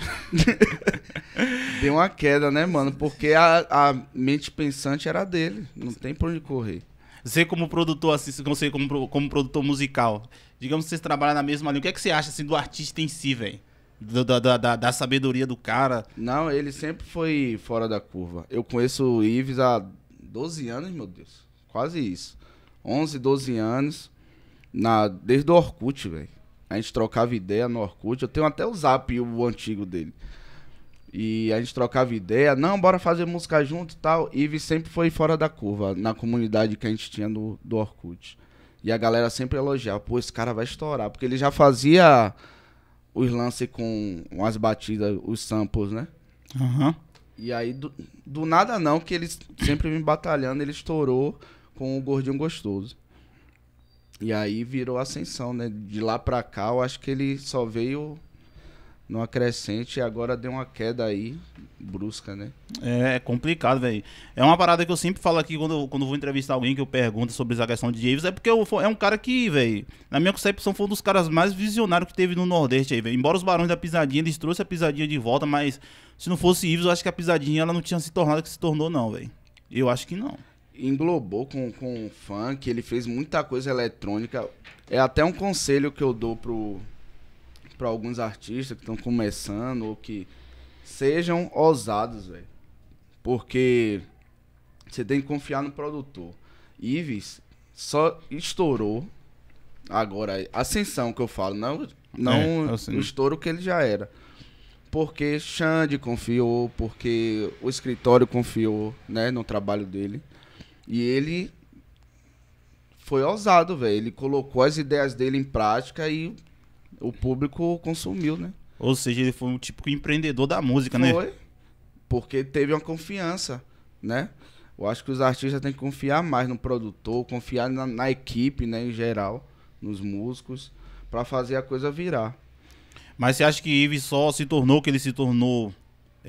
*laughs* deu uma queda, né, mano? Porque a, a mente pensante era dele. Não tem pra onde correr. Você como produtor, assim, você como, como produtor musical, digamos que vocês trabalham na mesma linha, o que é que você acha assim, do artista em si, velho? Da, da, da, da, sabedoria do cara. Não, ele sempre foi fora da curva. Eu conheço o Ives há 12 anos, meu Deus. Quase isso. 11, 12 anos, na, desde o Orkut, velho. A gente trocava ideia no Orkut. Eu tenho até o zap, o antigo dele. E a gente trocava ideia, não, bora fazer música junto e tal. Ives sempre foi fora da curva, na comunidade que a gente tinha do, do Orkut. E a galera sempre elogiava, pô, esse cara vai estourar. Porque ele já fazia os lances com as batidas, os samples, né? Aham. Uhum. E aí, do, do, nada não, que ele sempre me batalhando, ele estourou com o Gordinho Gostoso. E aí virou ascensão, né? De lá pra cá, eu acho que ele só veio numa crescente e agora deu uma queda aí brusca, né? É, é complicado, velho. É uma parada que eu sempre falo aqui quando, quando vou entrevistar alguém que eu pergunto sobre essa questão de Davis, é porque eu, é um cara que, velho, na minha concepção foi um dos caras mais visionários que teve no Nordeste aí, velho. Embora os Barões da Pisadinha, eles trouxeram a Pisadinha de volta, mas se não fosse Ives, eu acho que a Pisadinha ela não tinha se tornado o que se tornou não, velho. Eu acho que não englobou com, com funk, ele fez muita coisa eletrônica. É até um conselho que eu dou pro para alguns artistas que estão começando ou que sejam ousados, velho. Porque você tem que confiar no produtor. Ives só estourou agora ascensão que eu falo, não não é, assim. o estouro que ele já era. Porque Xande confiou, porque o escritório confiou, né, no trabalho dele. E ele foi ousado, velho. Ele colocou as ideias dele em prática e o público consumiu, né? Ou seja, ele foi um tipo empreendedor da música, foi, né? Foi. Porque teve uma confiança, né? Eu acho que os artistas têm que confiar mais no produtor, confiar na, na equipe, né, em geral, nos músicos, para fazer a coisa virar. Mas você acha que Ives só se tornou o que ele se tornou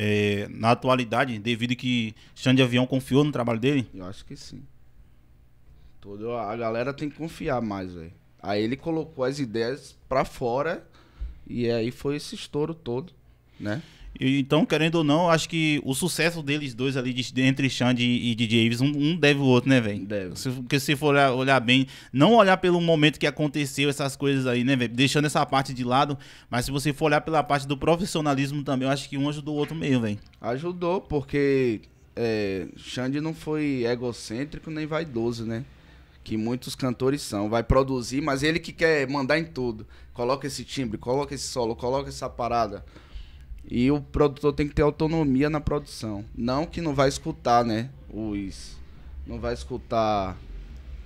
é, na atualidade, devido que Xande Avião confiou no trabalho dele? Eu acho que sim. Toda a galera tem que confiar mais, velho. Aí ele colocou as ideias pra fora e aí foi esse estouro todo, né? então, querendo ou não, acho que o sucesso deles dois ali, de, entre Xande e, e DJ Ives, um, um, deve o outro, né, velho? Deve. Se, porque se for olhar, olhar, bem, não olhar pelo momento que aconteceu essas coisas aí, né, velho? Deixando essa parte de lado, mas se você for olhar pela parte do profissionalismo também, eu acho que um ajudou o outro meio, velho. Ajudou, porque é, Xande não foi egocêntrico nem vaidoso, né? que muitos cantores são. Vai produzir, mas ele que quer mandar em tudo. Coloca esse timbre, coloca esse solo, coloca essa parada. E o produtor tem que ter autonomia na produção. Não que não vai escutar, né? Os. Não vai escutar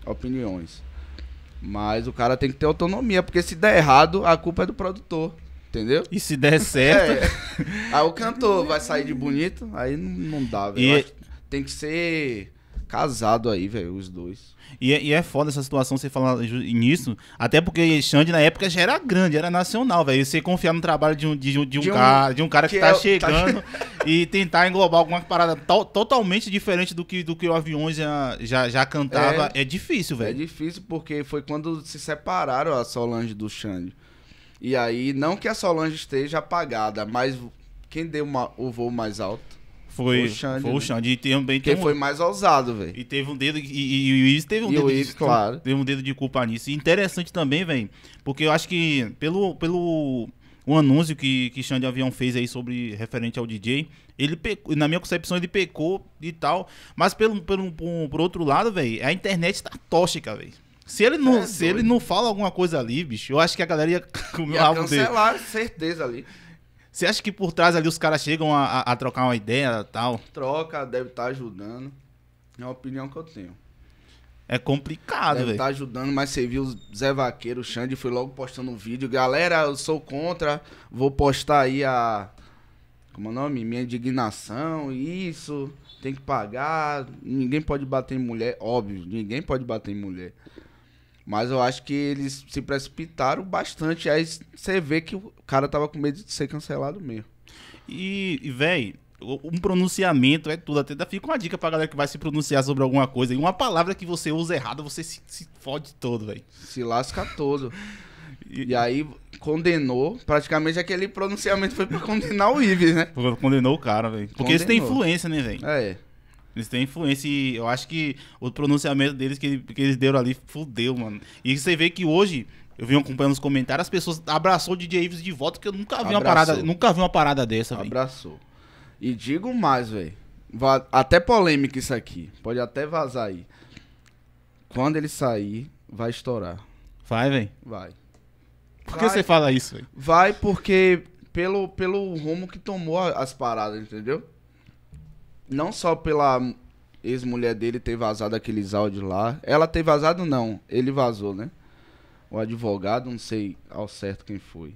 opiniões. Mas o cara tem que ter autonomia, porque se der errado, a culpa é do produtor. Entendeu? E se der certo. *laughs* É. Aí o cantor vai sair de bonito, aí não, dá, velho. E... Tem que ser casado aí, velho, os dois. E, é, e, é foda essa situação, você falar nisso, até porque Xande na época já era grande, era nacional, velho. E Você confiar no trabalho de um, de, um, de um, de um cara, de um cara que, que tá é, tá chegando tá... *laughs* e tentar englobar alguma parada to, totalmente diferente do que, do que o Aviões já, já, já cantava, é, é difícil, velho. É difícil porque foi quando se separaram a Solange do Xande. E aí, não que a Solange esteja apagada, mas quem deu uma, o voo mais alto foi, o Xande. Foi o né? Xande. Né? E também Quem um... foi mais ousado, velho. E teve um dedo. E, e, e o Ives teve um e dedo. O Ives, claro. Teve um dedo de culpa nisso. E interessante também, velho. Porque eu acho que pelo. pelo o anúncio que, que Xande Avião fez aí sobre referente ao DJ, ele pecou, na minha concepção ele pecou e tal, mas pelo, pelo, por, por outro lado, velho, a internet tá tóxica, velho. Se ele não, é, se ele não fala alguma coisa ali, bicho, eu acho que a galera ia *laughs* comer o rabo cancelar, certeza ali. Você acha que por trás ali os caras chegam a, a, a trocar uma ideia tal? Troca, deve estar tá ajudando. É a opinião que eu tenho. É complicado, velho. Tá ajudando, mas você viu o Zé Vaqueiro, o Xande, foi logo postando um vídeo. Galera, eu sou contra, vou postar aí a. Como é o nome? Minha indignação, isso, tem que pagar. Ninguém pode bater em mulher, óbvio, ninguém pode bater em mulher. Mas eu acho que eles se precipitaram bastante. Aí você vê que o cara tava com medo de ser cancelado mesmo. E, e um pronunciamento é tudo. Até fica uma dica pra galera que vai se pronunciar sobre alguma coisa. E uma palavra que você usa errada, você se, se fode todo, véi. Se lasca todo. e, e, aí condenou, praticamente aquele pronunciamento foi pra condenar o Ives, né? Condenou o cara, véi. Porque condenou. isso tem influência, né, véi? É. Eles têm influência e eu acho que o pronunciamento deles que, que eles deram ali fudeu, mano. E você vê que hoje, eu vim acompanhando os comentários, as pessoas abraçou o DJ Ives de volta, que eu nunca vi abraçou. uma parada, nunca vi uma parada dessa, velho. Abraçou. E digo mais, velho. Até polêmica isso aqui. Pode até vazar aí. Quando ele sair, vai estourar. Vai, velho? Vai. Por que vai, você fala isso, velho? Vai porque pelo, pelo rumo que tomou as paradas, entendeu? não só pela ex-mulher dele ter vazado aqueles áudios lá. Ela ter vazado, não. Ele vazou, né? O advogado, não sei ao certo quem foi.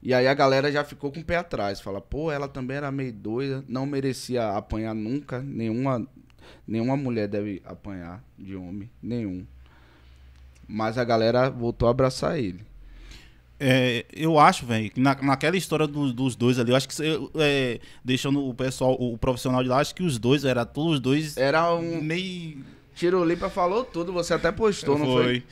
E aí a galera já ficou com o pé atrás. Fala, pô, ela também era meio doida, não merecia apanhar nunca. Nenhuma, nenhuma mulher deve apanhar de homem, nenhum. Mas a galera voltou a abraçar ele. É, eu acho, velho, na, naquela história do, dos dois ali, eu acho que é, deixando o pessoal, o profissional de lá, acho que os dois, era todos os dois. Era um. Meio. Tirolipa falou tudo, você até postou, não foi?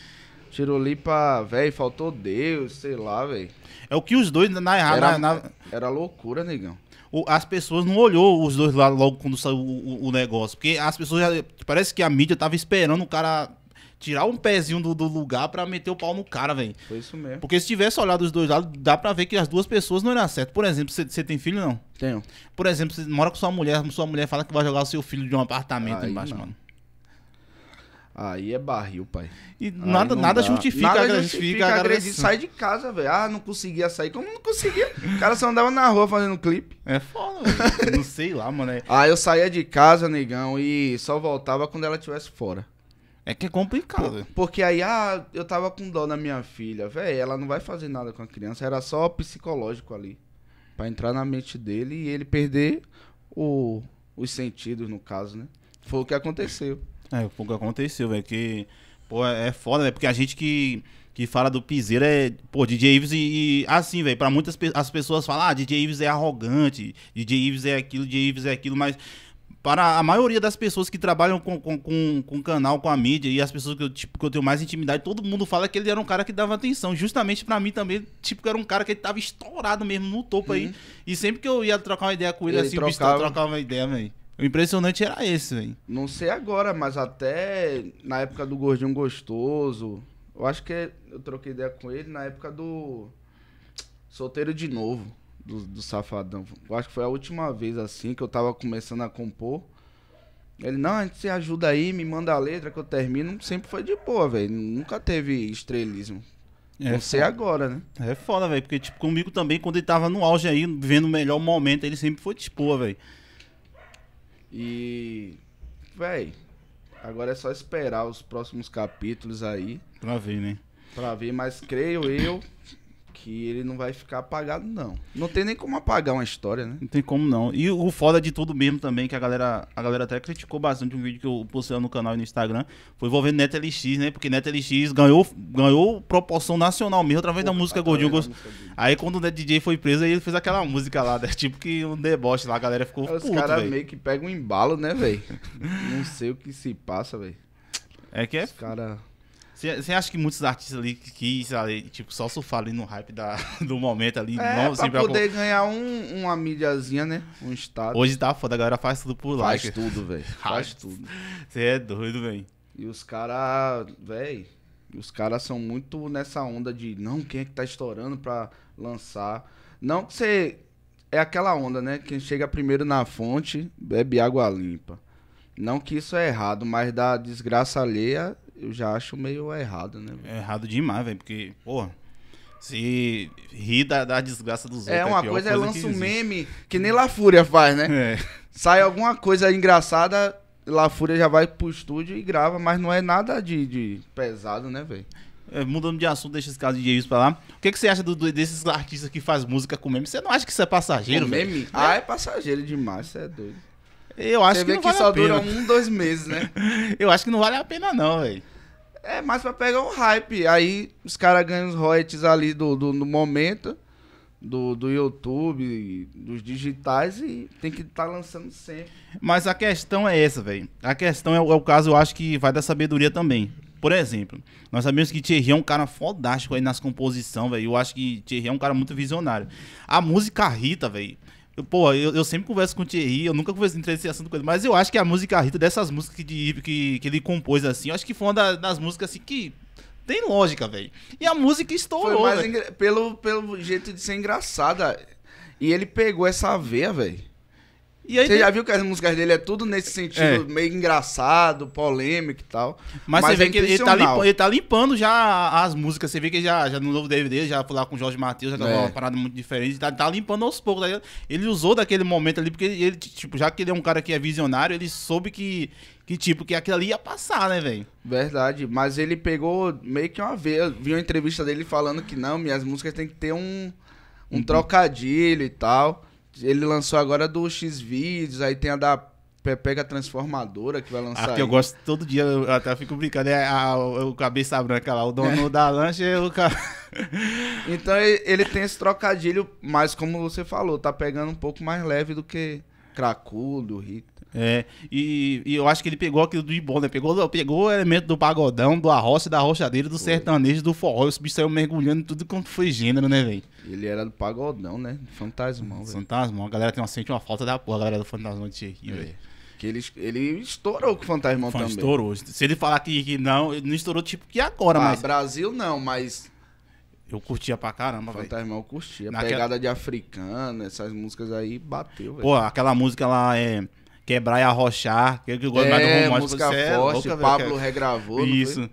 Tirolipa, velho, faltou Deus, sei lá, velho. É o que os dois na errada. na... Era loucura, negão as pessoas não olhou os dois lá logo quando saiu o, o, o negócio. Porque as pessoas já, Parece que a mídia tava esperando o cara tirar um pezinho do, do lugar para meter o pau no cara, velho. Foi isso mesmo. Porque se tivesse olhado os dois lados, dá para ver que as duas pessoas não eram certo. Por exemplo, você tem filho não? Tenho. Por exemplo, você mora com sua mulher, sua mulher fala que vai jogar o seu filho de um apartamento Aí embaixo, não. mano. Aí é barril, pai. E Aí nada, nada justifica, nada justifica, justifica agredir. Sai de casa, velho. Ah, não conseguia sair. Como não conseguia? O cara só andava na rua fazendo clipe. É foda, velho. *laughs* não sei lá, mano. É. aí Ah, eu saía de casa, negão, e só voltava quando ela estivesse fora. É que é complicado. Por, porque aí, ah, eu tava com dó na minha filha. velho. ela não vai fazer nada com a criança. Era só psicológico ali. para entrar na mente dele e ele perder o, os sentidos, no caso, né? Foi o que aconteceu. É, foi o que aconteceu, velho. Que, pô, é, é foda, né? Porque a gente que, que fala do piseiro é, pô, DJ Ives e, e assim, velho. Pra muitas pe as pessoas falam, ah, DJ Ives é arrogante, DJ Ives é aquilo, DJ Ives é aquilo, mas para a maioria das pessoas que trabalham com, com, com, com canal, com a mídia e as pessoas que eu, tipo, que eu tenho mais intimidade, todo mundo fala que ele era um cara que dava atenção. Justamente para mim também, tipo, que era um cara que ele tava estourado mesmo no topo uhum. aí. E sempre que eu ia trocar uma ideia com ele, ele assim, trocava... o bicho trocava uma ideia, velho. O impressionante era esse, velho. Não sei agora, mas até na época do Gordinho Gostoso, eu acho que eu troquei ideia com ele na época do Solteiro de Novo do, do Safadão. Eu acho que foi a última vez assim que eu tava começando a compor. Ele, não, a gente se ajuda aí, me manda a letra que eu termino. Sempre foi de boa, velho. Nunca teve estrelismo. É Não sei agora, né? É foda, velho. Porque, tipo, comigo também, quando ele tava no auge aí, vendo o melhor momento, ele sempre foi de boa, velho. E. Velho, agora é só esperar os próximos capítulos aí. Pra ver, né? Pra ver, mas creio eu que ele não vai ficar apagado, não. Não tem nem como apagar uma história, né? Não tem como não. E o foda de tudo mesmo também, que a galera, a galera até criticou bastante um vídeo que eu postei no canal e no Instagram, foi envolvendo NetLX, né? Porque NetLX ganhou, ganhou proporção nacional mesmo através da música Gordinho. Aí quando o Net DJ foi preso, aí ele fez aquela música lá, né? *laughs* tipo que um deboche lá, a galera ficou Os caras meio que pegam um embalo, né, velho? não sei o que se passa, velho. É que é... Os caras... Você acha que muitos artistas ali quis ali, tipo, só surfar ali no hype da, *laughs* do momento ali? É, não, pra assim, poder pra... ganhar um, uma mídiazinha, né? Um estado. Hoje tá foda, a galera faz tudo por lá. Faz like. tudo, velho. *laughs* Faz tudo. Você é doido, velho. E os caras, velho, os caras são muito nessa onda de não, quem é que tá estourando pra lançar. Não que você... É aquela onda, né? Quem chega primeiro na fonte, bebe água limpa. Não que isso é errado, mas da desgraça alheia eu já acho meio errado, né? É errado demais, velho, porque, porra, se rir da, da, desgraça dos é, outros. É uma é, uma coisa, é lança um meme, que nem La Fúria faz, né? É. Sai alguma coisa engraçada, La Fúria já vai pro estúdio e grava, mas não é nada de, de pesado, né, velho? É, mudando de assunto, deixa esse caso de James pra lá. O que, que você acha do, do, desses artistas que faz música com meme? Você não acha que isso é passageiro, velho? Meme? É. Ah, é passageiro demais, você é doido. Eu acho Você que, não que vale só a pena. dura um, dois meses, né? *laughs* Eu acho que não vale a pena, não, velho. É mais pra pegar um hype. Aí os caras ganham os royalties ali do, do, do momento, do, do YouTube, dos digitais, e tem que estar tá lançando sempre. Mas a questão é essa, velho. A questão é, é o caso, eu acho que vai da sabedoria também. Por exemplo, nós sabemos que Thierry é um cara fodástico aí nas composições, velho. Eu acho que Thierry é um cara muito visionário. A música Rita, velho pô, eu, eu, sempre converso com o Thierry, eu nunca converso entrei nesse assunto com ele, mas eu acho que a música Rita, dessas músicas que, que, que ele compôs, assim, eu acho que foi uma das, das músicas assim que tem lógica, velho. E a música estourou. Foi pelo, pelo jeito de ser engraçada. E ele pegou essa veia, velho. E aí você tem... já viu que as músicas dele é tudo nesse sentido é. meio engraçado, polêmico e tal. Mas, mas você vê é que ele tá, limpando, ele tá, limpando, já as músicas. Você vê que já, já no novo DVD, já foi lá com o Jorge Matheus, já gravou tá é. uma parada muito diferente. Tá, tá limpando aos poucos. Tá ele usou daquele momento ali, porque ele, tipo, já que ele é um cara que é visionário, ele soube que, que tipo, que aquilo ali ia passar, né, velho? Verdade. Mas ele pegou meio que uma vez. Eu vi uma entrevista dele falando que não, minhas músicas tem que ter um, um uhum. trocadilho e tal. Ele lançou agora do X Vídeos, aí tem a da Pepega Transformadora que vai ah, lançar. Ah, que eu gosto todo dia, eu até fico brincando, é a, a, o cabeça branca lá, o dono é. da lancha e é o cara. *laughs* então ele tem esse trocadilho, mas como você falou, tá pegando um pouco mais leve do que cracudo, rito. É, e, e, eu acho que ele pegou aquilo do bom, né? Pegou, pegou o elemento do pagodão, do e da rochadeira, do foi. sertanejo, do forró. Esse bicho saiu mergulhando em tudo quanto foi gênero, né, velho? Ele era do pagodão, né? Fantasmão, velho. Fantasmão. A galera tem uma, sente uma falta da porra, a galera do fantasmão de aqui, é. velho. Que ele, ele estourou com o Fantasmão Fã, também. Estourou. Se ele falar que, que não, ele não estourou tipo que agora, ah, mas... Brasil não, mas eu curtia pra caramba, velho. Fantasmão eu curtia. Naquela... Pegada de africano essas músicas aí bateu, velho. Pô, aquela música lá é. Quebrar e Arrochar, que é eu gosto é, mais do é, Música você é forte, é louca, Pablo velho, regravou, Isso.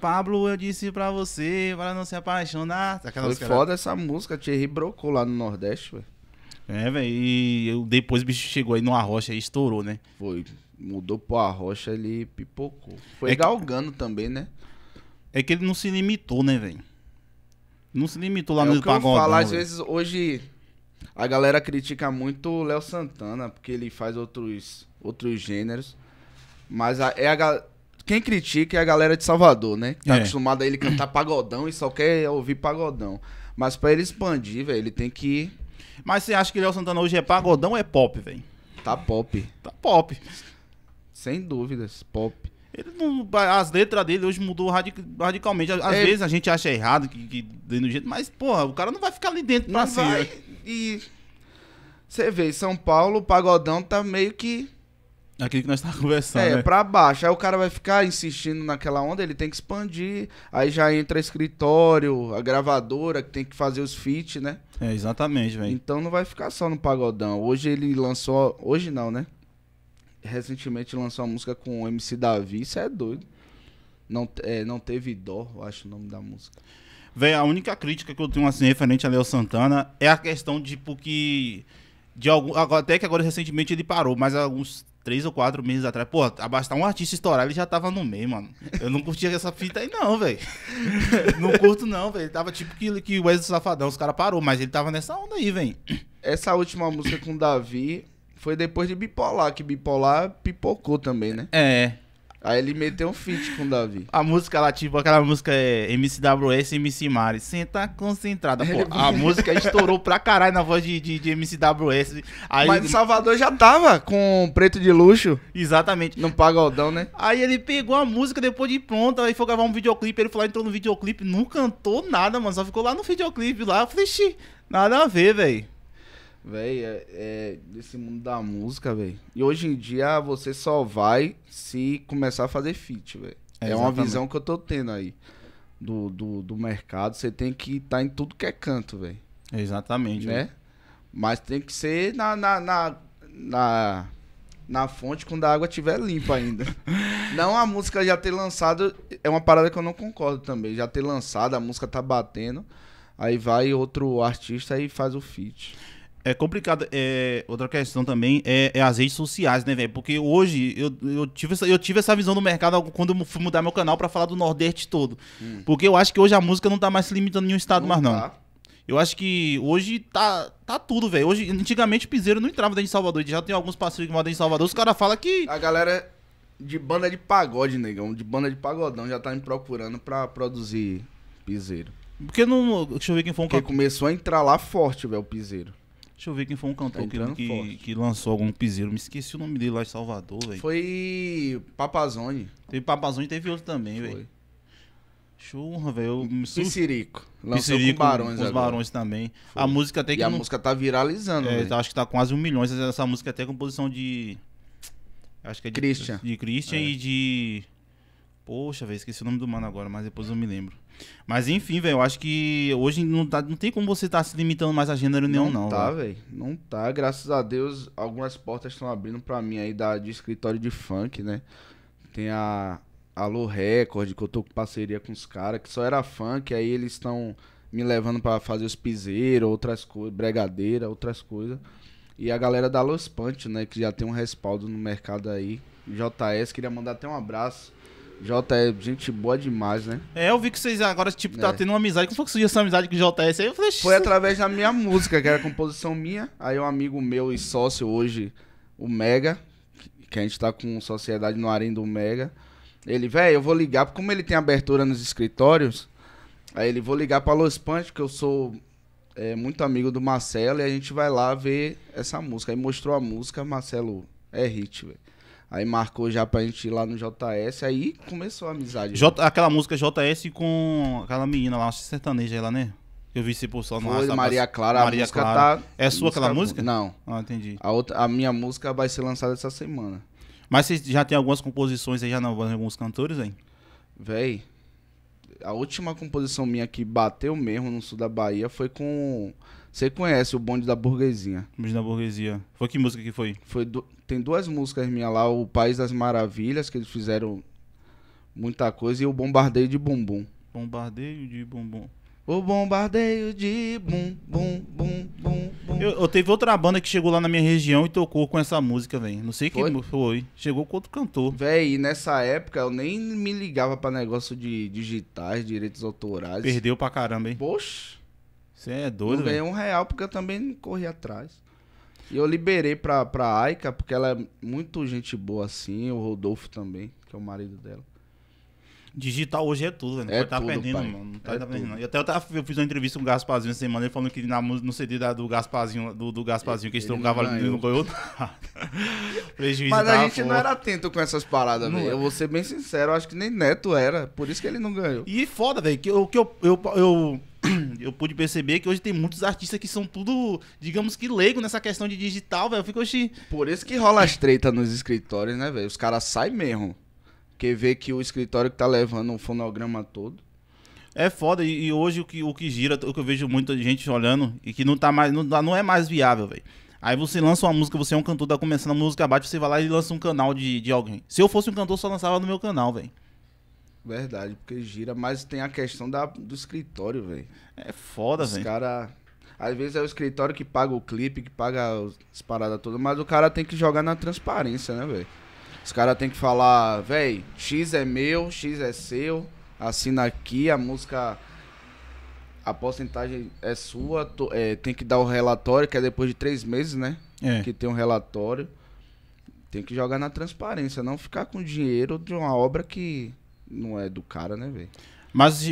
Pablo, eu disse pra você, para não se apaixonar. Aquela Foi foda era... essa música, Thierry brocou lá no Nordeste, velho. É, velho, e eu, depois o bicho chegou aí no Arrocha e estourou, né? Foi, mudou pro Arrocha, ele pipocou. Foi é galgando que... também, né? É que ele não se limitou, né, velho? Não se limitou lá é no Pagodão. Eu falo, às vezes, hoje a galera critica muito o Léo Santana, porque ele faz outros, outros gêneros. Mas a, é a, quem critica é a galera de Salvador, né? Que tá é. acostumada a ele cantar pagodão e só quer ouvir pagodão. Mas para ele expandir, velho, ele tem que. Mas você acha que o Léo Santana hoje é pagodão ou é pop, velho? Tá pop. Tá pop. Sem dúvidas, pop. Não, as letras dele hoje mudou radic radicalmente. Às é. vezes a gente acha errado que, que jeito, mas, porra, o cara não vai ficar ali dentro não vai. E você vê, em São Paulo, o pagodão tá meio que. Aquilo que nós estamos conversando. É, né? pra baixo. Aí o cara vai ficar insistindo naquela onda, ele tem que expandir. Aí já entra escritório, a gravadora que tem que fazer os feats, né? É, exatamente, velho. Então não vai ficar só no pagodão. Hoje ele lançou. Hoje não, né? Recentemente lançou uma música com o MC Davi, isso é doido. Não, é, não teve dó, eu acho o nome da música. Velho, a única crítica que eu tenho assim referente a Léo Santana é a questão de porque tipo, que de algum até que agora recentemente ele parou, mas alguns três ou quatro meses atrás, pô, abastar um artista estourar, ele já tava no meio, mano. Eu não curtia essa fita aí não, velho. *laughs* Não curto não, velho. Tava tipo que que o Wesley Safadão, os cara parou, mas ele tava nessa onda aí, velho. Essa última música com o Davi foi depois de Bipolar, que Bipolar pipocou também, né? É. Aí ele meteu um feat com o Davi. A música lá, tipo, aquela música é MCWS e MC Mari. Senta concentrada. Pô, é. a música estourou pra caralho na voz de, de, de MCWS. Aí... Mas Salvador já tava com Preto de Luxo. Exatamente. No pagodão, né? Aí ele pegou a música depois de pronta, aí foi gravar um videoclipe. Ele falou, ah, entrou no videoclipe, não cantou nada, mano. Só ficou lá no videoclipe lá. Eu falei, nada a ver, velho. Véi, é, é desse mundo da música, velho. E hoje em dia você só vai se começar a fazer fit, velho. É, é uma visão que eu tô tendo aí do, do, do mercado. Você tem que estar tá em tudo que é canto, velho. Exatamente, né? Mas tem que ser na, na, na, na, na fonte quando a água estiver limpa ainda. *laughs* não a música já ter lançado, é uma parada que eu não concordo também. Já ter lançado, a música tá batendo. Aí vai outro artista e faz o feat. É complicado. É, outra questão também é, é as redes sociais, né, velho? Porque hoje eu, eu, tive essa, eu tive essa visão do mercado quando eu fui mudar meu canal para falar do Nordeste todo. Hum. Porque eu acho que hoje a música não tá mais se limitando em um estado não mais, não. Tá. Eu acho que hoje tá, tá tudo, velho. Hoje, antigamente, o Piseiro não entrava dentro de Salvador. Já tem alguns parceiros que moram dentro de Salvador. Os caras falam que. A galera de banda de pagode, negão. De banda de pagodão já tá me procurando pra produzir Piseiro. Porque não. Deixa eu ver quem foi um Porque começou a entrar lá forte, velho, o Piseiro. Deixa eu ver quem foi um cantor tá que, que, que, lançou algum piseiro. Me esqueci o nome dele lá em Salvador, velho. Foi Papazone. Teve Papazone e teve outro também, velho. Churra, velho. Piscirico. Lançou Piscirico, com Barões com os agora. Barões também. Foi. A música até que... E a não... música tá viralizando, é, Acho que tá quase um milhão. Essa música até é composição de... Acho que é de... Christian. De Christian é. e de... Poxa, velho, esqueci o nome do mano agora, mas depois eu me lembro. Mas enfim, velho, eu acho que hoje não, tá, não tem como você estar tá se limitando mais a gênero nenhum, não. Não tá, velho. Não tá. Graças a Deus, algumas portas estão abrindo para mim aí da, de escritório de funk, né? Tem a Alô Record, que eu tô com parceria com os caras, que só era funk, aí eles estão me levando para fazer os piseiros, outras coisas, bregadeira, outras coisas. E a galera da Los Punch, né, que já tem um respaldo no mercado aí. JS, queria mandar até um abraço JS, gente boa demais, né? É, eu vi que vocês agora, tipo, tá é. tendo uma amizade. Como foi que surgiu essa amizade com o JS aí? Eu falei, foi através da minha música, que era composição minha. Aí um amigo meu e sócio hoje, o Mega, que a gente tá com sociedade no Arém do Mega. Ele, velho, eu vou ligar, porque como ele tem abertura nos escritórios, aí ele, vou ligar pra Los Punch, porque eu sou é, muito amigo do Marcelo, e a gente vai lá ver essa música. Aí mostrou a música, Marcelo, é hit, velho. Aí marcou já pra gente ir lá no JS, aí começou a amizade. J, né? aquela música JS com aquela menina lá, uma sertaneja lá, né? Eu vi se por só no Foi, Maria Clara, Maria a música Clara. tá. É sua música, aquela música? Não. Ah, entendi. A, outra, a minha música vai ser lançada essa semana. Mas você já tem algumas composições aí já não de alguns cantores, hein? Véi, a última composição minha que bateu mesmo no sul da Bahia foi com você conhece o bonde da burguesinha. Bonde da burguesia. Foi que música que foi? foi do... Tem duas músicas minha lá, o País das Maravilhas, que eles fizeram muita coisa, e o Bombardeio de Bumbum. Bombardeio de Bumbum. O bombardeio de bum, bum, bum, bum, bum. Eu, eu, teve outra banda que chegou lá na minha região e tocou com essa música, velho. Não sei foi? quem foi. Chegou com outro cantor. Véi, nessa época eu nem me ligava pra negócio de digitais, direitos autorais. Perdeu pra caramba, hein? Poxa. Você é doido, Não ganhei um real porque eu também corri atrás. E eu liberei pra, pra Aika, porque ela é muito gente boa assim, o Rodolfo também, que é o marido dela. Digital hoje é tudo, velho. Não é tá perdendo, mano. Não tá, é perdendo. E até eu, tava, eu fiz uma entrevista com o Gasparzinho essa semana, ele falando que na, no CD da, do Gasparzinho, do, do Gasparzinho, que eles trombavam ali no ganhou nada. *laughs* Prejuízo Mas a gente não era atento com essas paradas, velho. Eu é. vou ser bem sincero, acho que nem Neto era. Por isso que ele não ganhou. E foda, velho, que, eu, que eu, eu, eu *clears throat* eu pude perceber que hoje tem muitos artistas que são tudo, digamos que leigo nessa questão de digital, velho. Eu fico oxi. Por isso que rola as treta nos escritórios, né, velho? Os caras saem mesmo. quer ver que o escritório que tá levando o fonograma todo. É foda, e, e hoje o que, o que gira, o que eu vejo muita gente olhando e que não tá mais, não, não é mais viável, velho. Aí você lança uma música, você é um cantor, tá começando a música, bate, você vai lá e lança um canal de, de alguém. Se eu fosse um cantor, só lançava no meu canal, velho. Verdade, porque gira, mas tem a questão da, do escritório, velho. É foda, velho. Os caras. Às vezes é o escritório que paga o clipe, que paga as paradas todas, mas o cara tem que jogar na transparência, né, velho? Os caras tem que falar, velho, X é meu, X é seu, assina aqui, a música. A porcentagem é sua, é, tem que dar o relatório, que é depois de três meses, né? É. Que tem um relatório. Tem que jogar na transparência, não ficar com dinheiro de uma obra que não é do cara, né, velho? Mas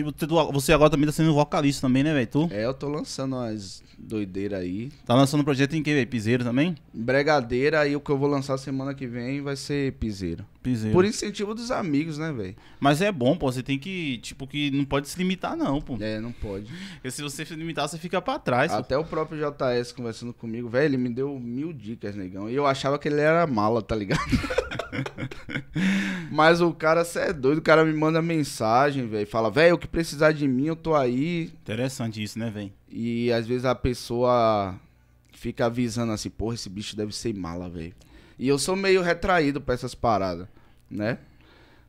você agora também tá sendo vocalista também, né, velho? Tu? É, eu tô lançando umas doideiras aí. Tá lançando um projeto em que, Piseiro também? Bregadeira, aí o que eu vou lançar semana que vem vai ser piseiro. Piseiro. Por incentivo dos amigos, né, velho? Mas é bom, pô. Você tem que, tipo, que não pode se limitar, não, pô. É, não pode. Porque se você se limitar, você fica pra trás. Até pô. o próprio JS conversando comigo, velho, ele me deu mil dicas, negão. E eu achava que ele era mala, tá ligado? *laughs* Mas o cara, você é doido, o cara me manda mensagem, velho, fala, velho, o que precisar de mim, eu tô aí. Interessante isso, né, velho? E às vezes a pessoa fica avisando assim, porra, esse bicho deve ser mala, velho. E eu sou meio retraído pra essas paradas, né?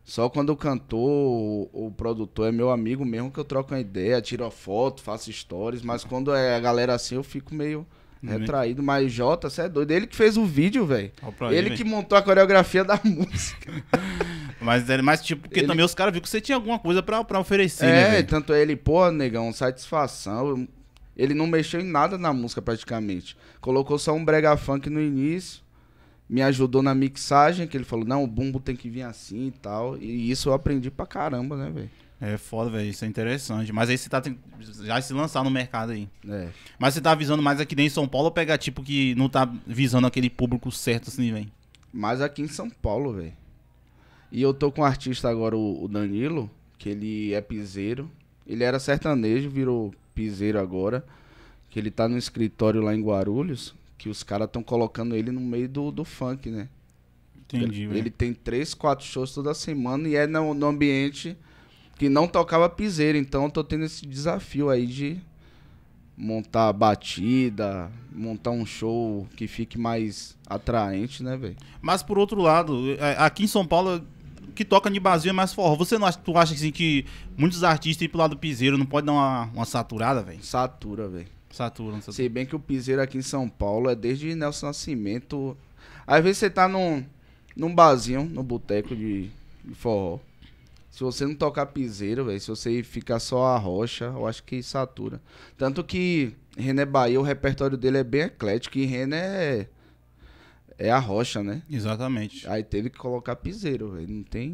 Só quando o cantor, o, o produtor é meu amigo mesmo que eu troco uma ideia, tiro a foto, faço stories, mas quando é a galera assim eu fico meio uhum. retraído. Mas Jota, você é doido. Ele que fez o vídeo, velho. Ele que montou a coreografia da *laughs* música. Mas era é mais tipo, porque ele... também os caras viram que você tinha alguma coisa pra, pra oferecer, é, né? É, tanto é ele, pô, negão, satisfação. Ele não mexeu em nada na música praticamente. Colocou só um brega funk no início. Me ajudou na mixagem, que ele falou, não, o bumbo tem que vir assim e tal. E isso eu aprendi pra caramba, né, velho? É foda, velho. Isso é interessante. Mas aí você tá. Já se lançar no mercado aí. É. Mas você tá visando mais aqui dentro de São Paulo ou pegar tipo que não tá visando aquele público certo assim, velho? Mais aqui em São Paulo, velho. E eu tô com um artista agora, o, Danilo, que ele é piseiro. Ele era sertanejo, virou piseiro agora. Que ele tá no escritório lá em Guarulhos, que os caras estão colocando ele no meio do, do funk, né? Entendi, ele, ele, tem três, quatro shows toda semana e é no, no ambiente que não tocava piseiro. Então eu tô tendo esse desafio aí de montar batida, montar um show que fique mais atraente, né, velho? Mas por outro lado, é, aqui em São Paulo que toca de Brasil é mais forró. Você não acha, tu acha assim, que muitos artistas ir pro lado do piseiro não pode dar uma, uma saturada, velho? Satura, velho. Satura, não satura. Se bem que o piseiro aqui em São Paulo é desde Nelson Nascimento. Às vezes você tá num, num barzinho, num boteco de, de forró. Se você não tocar piseiro, velho, se você ficar só a rocha, eu acho que satura. Tanto que René Bahia, o repertório dele é bem eclético e René é é a rocha, né? Exatamente. Aí teve que colocar piseiro, velho. Não tem.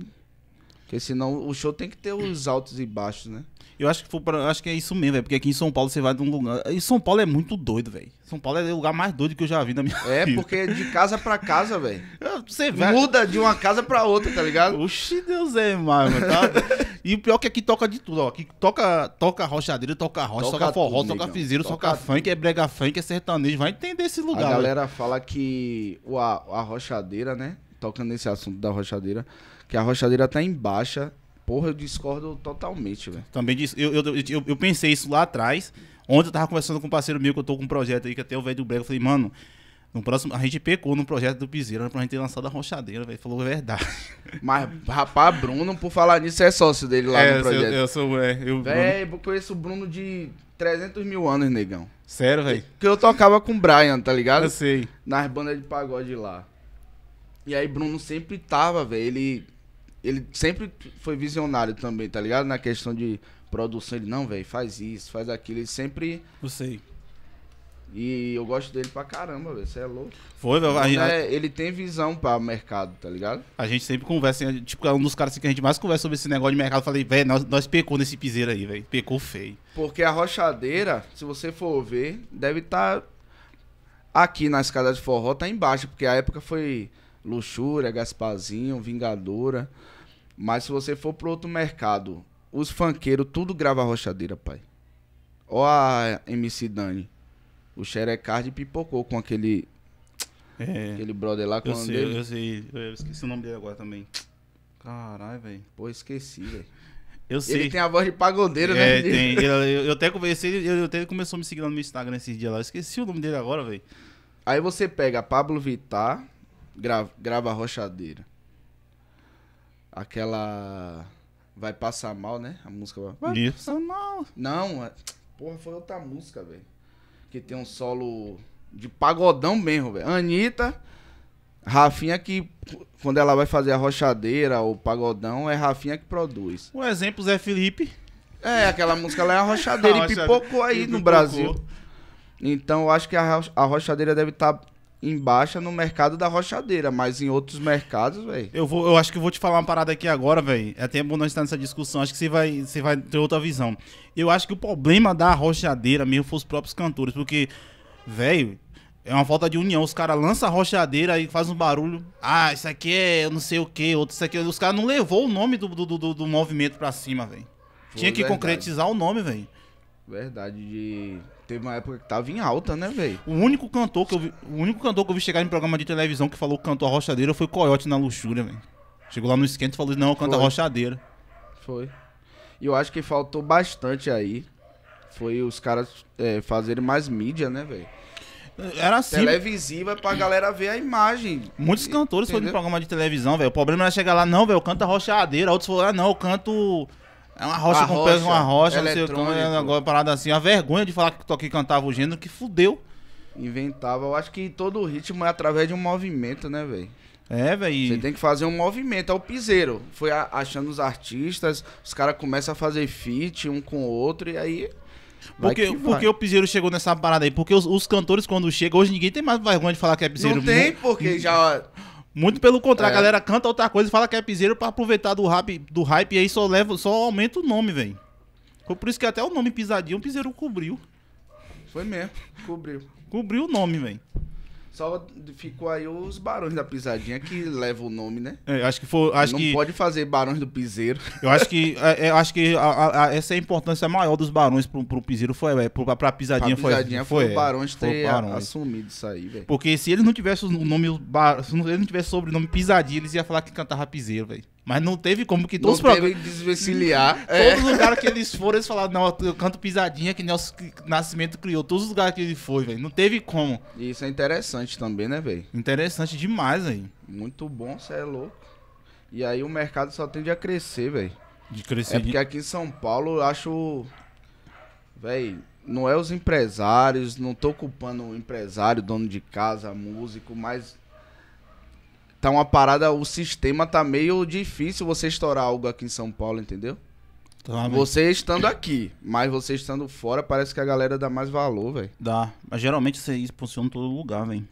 Porque senão o show tem que ter os altos e baixos, né? Eu acho que, foi pra, acho que é isso mesmo, velho. É porque aqui em São Paulo você vai de um lugar. E São Paulo é muito doido, velho. São Paulo é o lugar mais doido que eu já vi na minha é, vida. É, porque de casa pra casa, velho. *laughs* Você vai... Muda de uma casa pra outra, tá ligado? Oxi, Deus é mais, mano. Tá? *laughs* e o pior é que aqui toca de tudo, ó. Aqui toca, toca rochadeira, toca rocha, toca, toca forró, tudo, toca fizero toca, toca funk, é brega funk, é sertanejo. Vai entender esse lugar. A galera véio. fala que a, a rochadeira, né? Tocando nesse assunto da rochadeira que a rochadeira tá em baixa. Porra, eu discordo totalmente, velho. Também disse, eu, eu, eu, eu, pensei isso lá atrás. Ontem eu tava conversando com um parceiro meu que eu tô com um projeto aí, que até o velho do Brega, eu falei, mano, no próximo, a gente pecou no projeto do Piseira né, pra gente ter lançado a rochadeira, velho. Falou a verdade. *laughs* Mas, rapaz, Bruno, por falar nisso, é sócio dele lá é, no projeto. Eu, eu sou, é, eu. Véi, Bruno... conheço o Bruno de 300 mil anos, negão. Sério, velho? Que eu tocava com o Brian, tá ligado? Eu sei. Nas bandas de pagode lá. E aí, Bruno sempre tava, velho. Ele ele sempre foi visionário também, tá ligado? Na questão de produção, ele não, velho, faz isso, faz aquilo, ele sempre. Eu sei. E eu gosto dele pra caramba, velho. Você é louco. Foi, velho. Gente... É, ele tem visão pra mercado, tá ligado? A gente sempre conversa, tipo, é um dos caras assim, que a gente mais conversa sobre esse negócio de mercado. Eu falei, velho, nós, nós pecou nesse piseiro aí, velho. Pecou feio. Porque a rochadeira, se você for ver, deve estar tá aqui na escada de forró, tá embaixo, porque a época foi Luxúria, Gaspazinho, Vingadora. Mas se você for pro outro mercado, os fanqueiros tudo grava rochadeira, pai. Ó a MC Dani. O Xerecard pipocou com aquele. É, aquele brother lá com eu o sei, dele. Eu sei, eu esqueci o nome dele agora também. Caralho, velho. Pô, esqueci, velho. Eu sei. Ele tem a voz de pagodeiro, né? É, tem. Eu, eu até conversei, ele, eu, até começou a me seguir lá no meu Instagram esses dias lá. Eu esqueci o nome dele agora, velho. Aí você pega Pablo Vittar, Grava, grava rochadeira. Aquela. Vai passar mal, né? A música vai. vai passar mal. Não, é, porra, foi outra música, velho. Que tem um solo de pagodão mesmo, velho. Anitta, Rafinha que. Quando ela vai fazer a rochadeira ou pagodão, é Rafinha que produz. Um exemplo, Zé Felipe. É, aquela música lá é a rochadeira *laughs* e pipocou aí no Brasil. Então eu acho que a, a rochadeira deve estar tá em baixa no mercado da rochadeira, mas em outros mercados, velho. Eu vou, eu acho que eu vou te falar uma parada aqui agora, velho. É tempo nós estar nessa discussão, acho que você vai, você vai ter outra visão. Eu acho que o problema da rochadeira mesmo foi os próprios cantores, porque velho, é uma falta de união. Os caras lançam a rochadeira e faz um barulho. Ah, isso aqui é eu não sei o que, outro isso aqui. É os caras não levou o nome do, do, do, do movimento pra cima, velho. Tinha que verdade. concretizar o nome, velho. Verdade, de Teve uma época que tava em alta, né, velho? O único cantor que eu vi, o único cantor que eu vi chegar em programa de televisão que falou cantou a rochadeira foi Coyote na luxúria, velho. Chegou lá no esquenta e falou: "Não, canta a rochadeira". Foi. E eu acho que faltou bastante aí foi os caras é, fazerem mais mídia, né, velho? É, era assim. Televisiva pra galera ver a imagem. Muitos cantores entendeu? foram em programa de televisão, velho. O problema era é chegar lá, não, velho. Eu canto a rochadeira. Outros falaram, ah, não, eu canto é uma rocha com rocha, peso, uma rocha, não sei o que, agora parada assim. A vergonha de falar que Toquinho cantava o gênero que fudeu. Inventava. Eu acho que todo o ritmo é através de um movimento, né, velho? É, velho. Você tem que fazer um movimento. É o piseiro. Foi achando os artistas, os caras começam a fazer feat um com o outro e aí porque, que porque o piseiro chegou nessa parada aí? Porque os, os, cantores, quando chegam, hoje ninguém tem mais vergonha de falar que é piseiro. Não tem, porque já muito pelo contrário, é. a galera canta outra coisa e fala que é piseiro pra aproveitar do hype, do hype e aí só, leva, só aumenta o nome, velho. Foi por isso que até o nome pisadinho o piseiro cobriu. Foi mesmo, cobriu. Cobriu o nome, velho. Só ficou aí os Barões da Pisadinha que leva o nome, né? É, acho que foi. Acho não que... pode fazer Barões do Piseiro. Eu acho que, é, é acho que a, a, a, essa é a importância maior dos Barões pro, pro Piseiro foi. É, pra, pra Pisadinha, pra pisadinha foi, foi, é, foi. o Barões ter barões. assumido isso aí, velho. Porque se ele não tivesse o nome. Se ele não tivesse o sobrenome Pisadinha, eles iam falar que cantava Piseiro, velho. Mas não teve como que todos não teve desvencilhar. Todos os é. lugares que eles foram, eles falaram, não, eu canto pisadinha que Nelson Nascimento criou. Todos os lugares que ele foi, velho. Não teve como. E isso é interessante também, né, velho? Interessante demais, aí. Muito bom, você é louco. E aí o mercado só tende a crescer, velho. De crescer. É porque aqui em São Paulo, eu acho... Velho, não é os empresários, não tô culpando o empresário, dono de casa, músico, mas tá uma parada, o sistema tá meio difícil você estourar algo aqui em São Paulo, entendeu? Tá, você estando aqui, mas você estando fora, parece que a galera dá mais valor, velho. Dá. Mas geralmente você impulsiona em todo lugar, velho.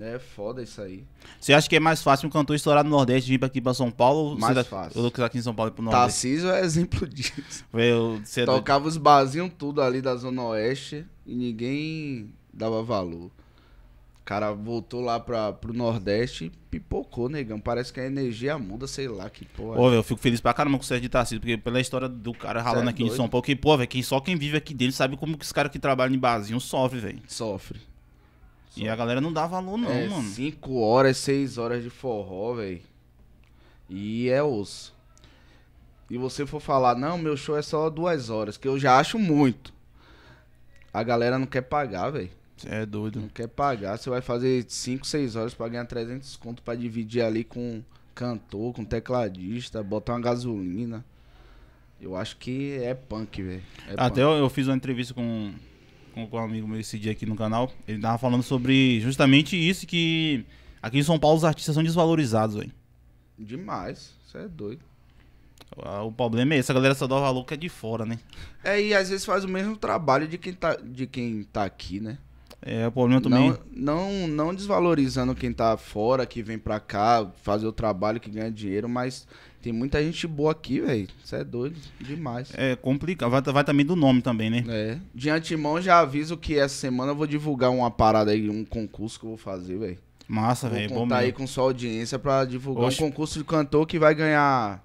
É foda isso aí. Você acha que é mais fácil um cantor estourar no Nordeste vir aqui pra São Paulo? Mais tá- fácil. Ou tá aqui em São Paulo e pro Nordeste? Tarcísio é exemplo *laughs* disso. Eu, é Tocava os barzinhos tudo ali da Zona Oeste e ninguém dava valor cara voltou lá pra, pro Nordeste e pipocou, negão. Parece que a energia muda, sei lá que porra. Ô, velho, eu fico feliz pra caramba com o Sérgio de Tarcísio, porque pela história do cara é ralando aqui em São Paulo, que, pô, velho, só quem vive aqui dentro sabe como que os caras que trabalham em barzinho sofrem, velho. Sofre. E a galera não dá valor, não, é, mano. 5 horas, 6 horas de forró, velho. E é osso. E você for falar, não, meu show é só duas horas, que eu já acho muito. A galera não quer pagar, velho. Você é doido. Não quer pagar. Você vai fazer 5, 6 horas pra ganhar 300 conto pra dividir ali com cantor, com tecladista, botar uma gasolina. Eu acho que é punk, velho. É Até punk. Eu, eu, fiz uma entrevista com, com, com um amigo meu esse dia aqui no canal. Ele tava falando sobre justamente isso que aqui em São Paulo os artistas são desvalorizados, velho. Demais. Você é doido. Ah, o problema é esse, a galera só dá o valor que é de fora, né? É, e às vezes faz o mesmo trabalho de quem tá, de quem tá aqui, né? É, o problema também. Não, não, não desvalorizando quem tá fora, que vem pra cá fazer o trabalho, que ganha dinheiro, mas tem muita gente boa aqui, velho. Isso é doido demais. É complicado. Vai, vai, também do nome também, né? É. De antemão já aviso que essa semana eu vou divulgar uma parada aí, um concurso que eu vou fazer, velho. Massa, velho. Vou véio, contar bom aí com sua audiência pra divulgar Oxe. um concurso de cantor que vai ganhar...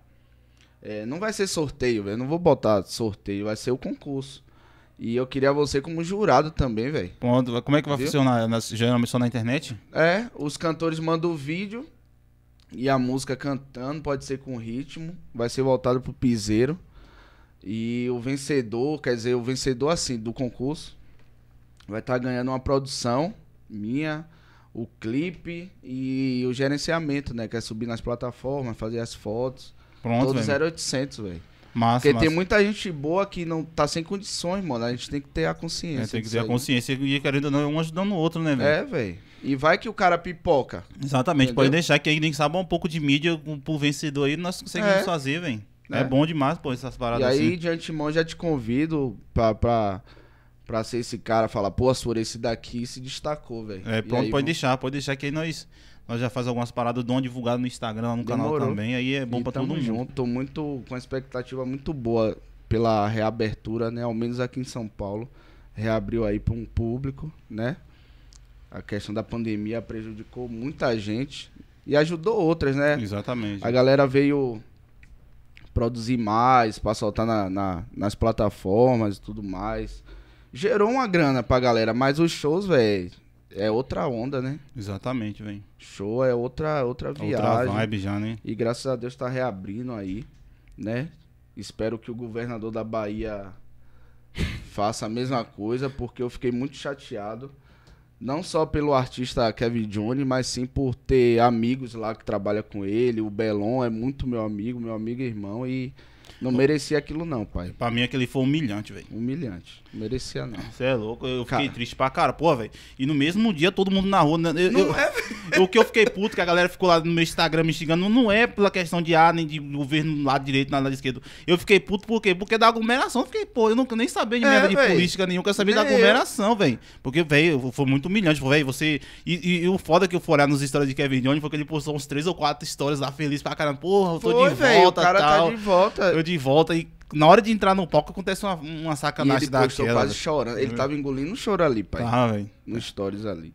É, não vai ser sorteio, velho. Não vou botar sorteio, vai ser o concurso. E eu queria você como jurado também, velho. Como é que vai Entendeu? funcionar? Na, geralmente só na internet? É, os cantores mandam o vídeo e a música cantando, pode ser com ritmo, vai ser voltado pro piseiro. E o vencedor, quer dizer, o vencedor assim do concurso vai estar tá ganhando uma produção minha, o clipe e o gerenciamento, né, que é subir nas plataformas, fazer as fotos. Pronto, todo velho. 0800, velho. Massa, Porque tem muita gente boa que não tá sem condições, mano. A gente tem que ter a consciência. É, tem que ter a consciência e querendo ou não, um ajudando o outro, né, velho? É, velho. E vai que o cara pipoca. Exatamente, entendeu? pode deixar que aí nem sabe um pouco de mídia pro vencedor aí, nós conseguimos é. fazer, velho. É. é. bom demais, pô, essas paradas e assim. E aí, de antemão, já te convido pra, pra, pra ser esse cara, falar, pô, Sura, esse daqui se destacou, velho. É, pronto, aí, pode vamos... deixar, pode deixar que aí nós nós já faz algumas paradas, dão divulgado no Instagram, lá no Demorou. canal também. Aí é bom e pra todo mundo. junto, muito, com uma expectativa muito boa pela reabertura, né? Ao menos aqui em São Paulo. Reabriu aí para um público, né? A questão da pandemia prejudicou muita gente e ajudou outras, né? Exatamente. A galera veio produzir mais, para soltar na, na, nas plataformas e tudo mais. Gerou uma grana pra galera, mas os shows, velho, é outra onda, né? Exatamente, velho. Show é outra, outra viagem. Outra vibe já, né? E graças a Deus tá reabrindo aí, né? Espero que o governador da Bahia faça a mesma coisa, porque eu fiquei muito chateado. Não só pelo artista Kevin Johnny, mas sim por ter amigos lá que trabalham com ele. O Belon é muito meu amigo, meu amigo e irmão, e não merecia aquilo, não, pai. Pra mim, aquele foi humilhante, velho. Humilhante. Merecia não. Você é louco, eu fiquei cara. triste pra cara, pô, velho. E no mesmo dia todo mundo na rua. Né? Eu, não eu, é, O que eu fiquei puto, que a galera ficou lá no meu Instagram me xingando, não é pela questão de ar nem de governo lado direito, nada lado esquerdo. Eu fiquei puto por quê? Porque da aglomeração, eu fiquei, pô, eu nunca nem sabia de é, merda de véio. política nenhuma, eu quero saber da é. aglomeração, velho. Porque, velho, foi muito humilhante, velho, você. E, e, e, o foda que eu fui olhar nos histórias de Kevin Jones foi que ele postou uns três ou quatro histórias lá feliz pra caramba. Porra, eu tô foi, de véio, volta. o cara tá tal. tá de volta. Eu de volta e na hora de entrar no palco acontece uma, uma sacanagem da daquela. Ele quase né? chorando. Ele tava engolindo um choro ali, pai. Ah, velho. No stories ali.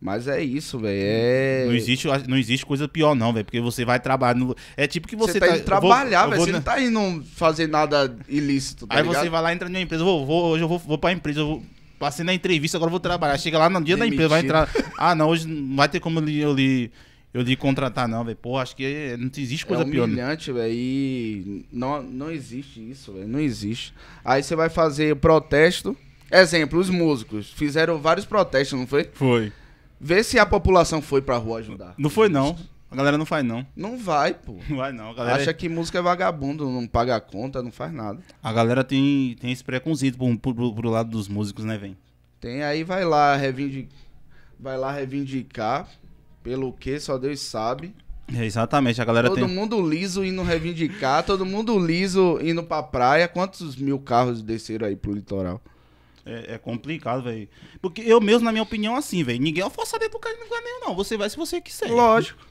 Mas é isso, velho. É... Não, existe, não existe coisa pior, não, velho. Porque você vai trabalhar. No... É tipo que você, você tá. tá indo tá... trabalhar, velho. Você não tá indo fazer nada ilícito. Tá Aí ligado? você vai lá, entra numa empresa. Vou, vou, hoje eu vou, vou pra empresa. Eu vou... Passei na entrevista, agora eu vou trabalhar. Chega lá no dia Demitido. da empresa, vai entrar. Ah, não, hoje não vai ter como eu li. Eu li eu de contratar, não, velho. Pô, acho que não existe coisa é pior. É humilhante, velho. não, não existe isso, velho. Não existe. Aí você vai fazer protesto. Exemplo, os músicos fizeram vários protestos, não foi? Foi. Vê se a população foi pra rua ajudar. Não foi, não. A galera não faz, não. Não vai, pô. Não vai, não. A galera... Acha é- que música é vagabundo, não paga a conta, não faz nada. A galera tem, tem esse preconceito pro, pro, pro lado dos músicos, né, vem? Tem, aí vai lá Vai lá reivindicar pelo que só Deus sabe. É, exatamente, a galera todo tem. Todo mundo liso indo reivindicar, todo mundo liso indo pra praia. Quantos mil carros desceram aí pro litoral? É, é complicado, velho. Porque eu mesmo, na minha opinião, assim, velho. Ninguém é forçado dentro do lugar é nenhum, não. Você vai se você quiser. Lógico.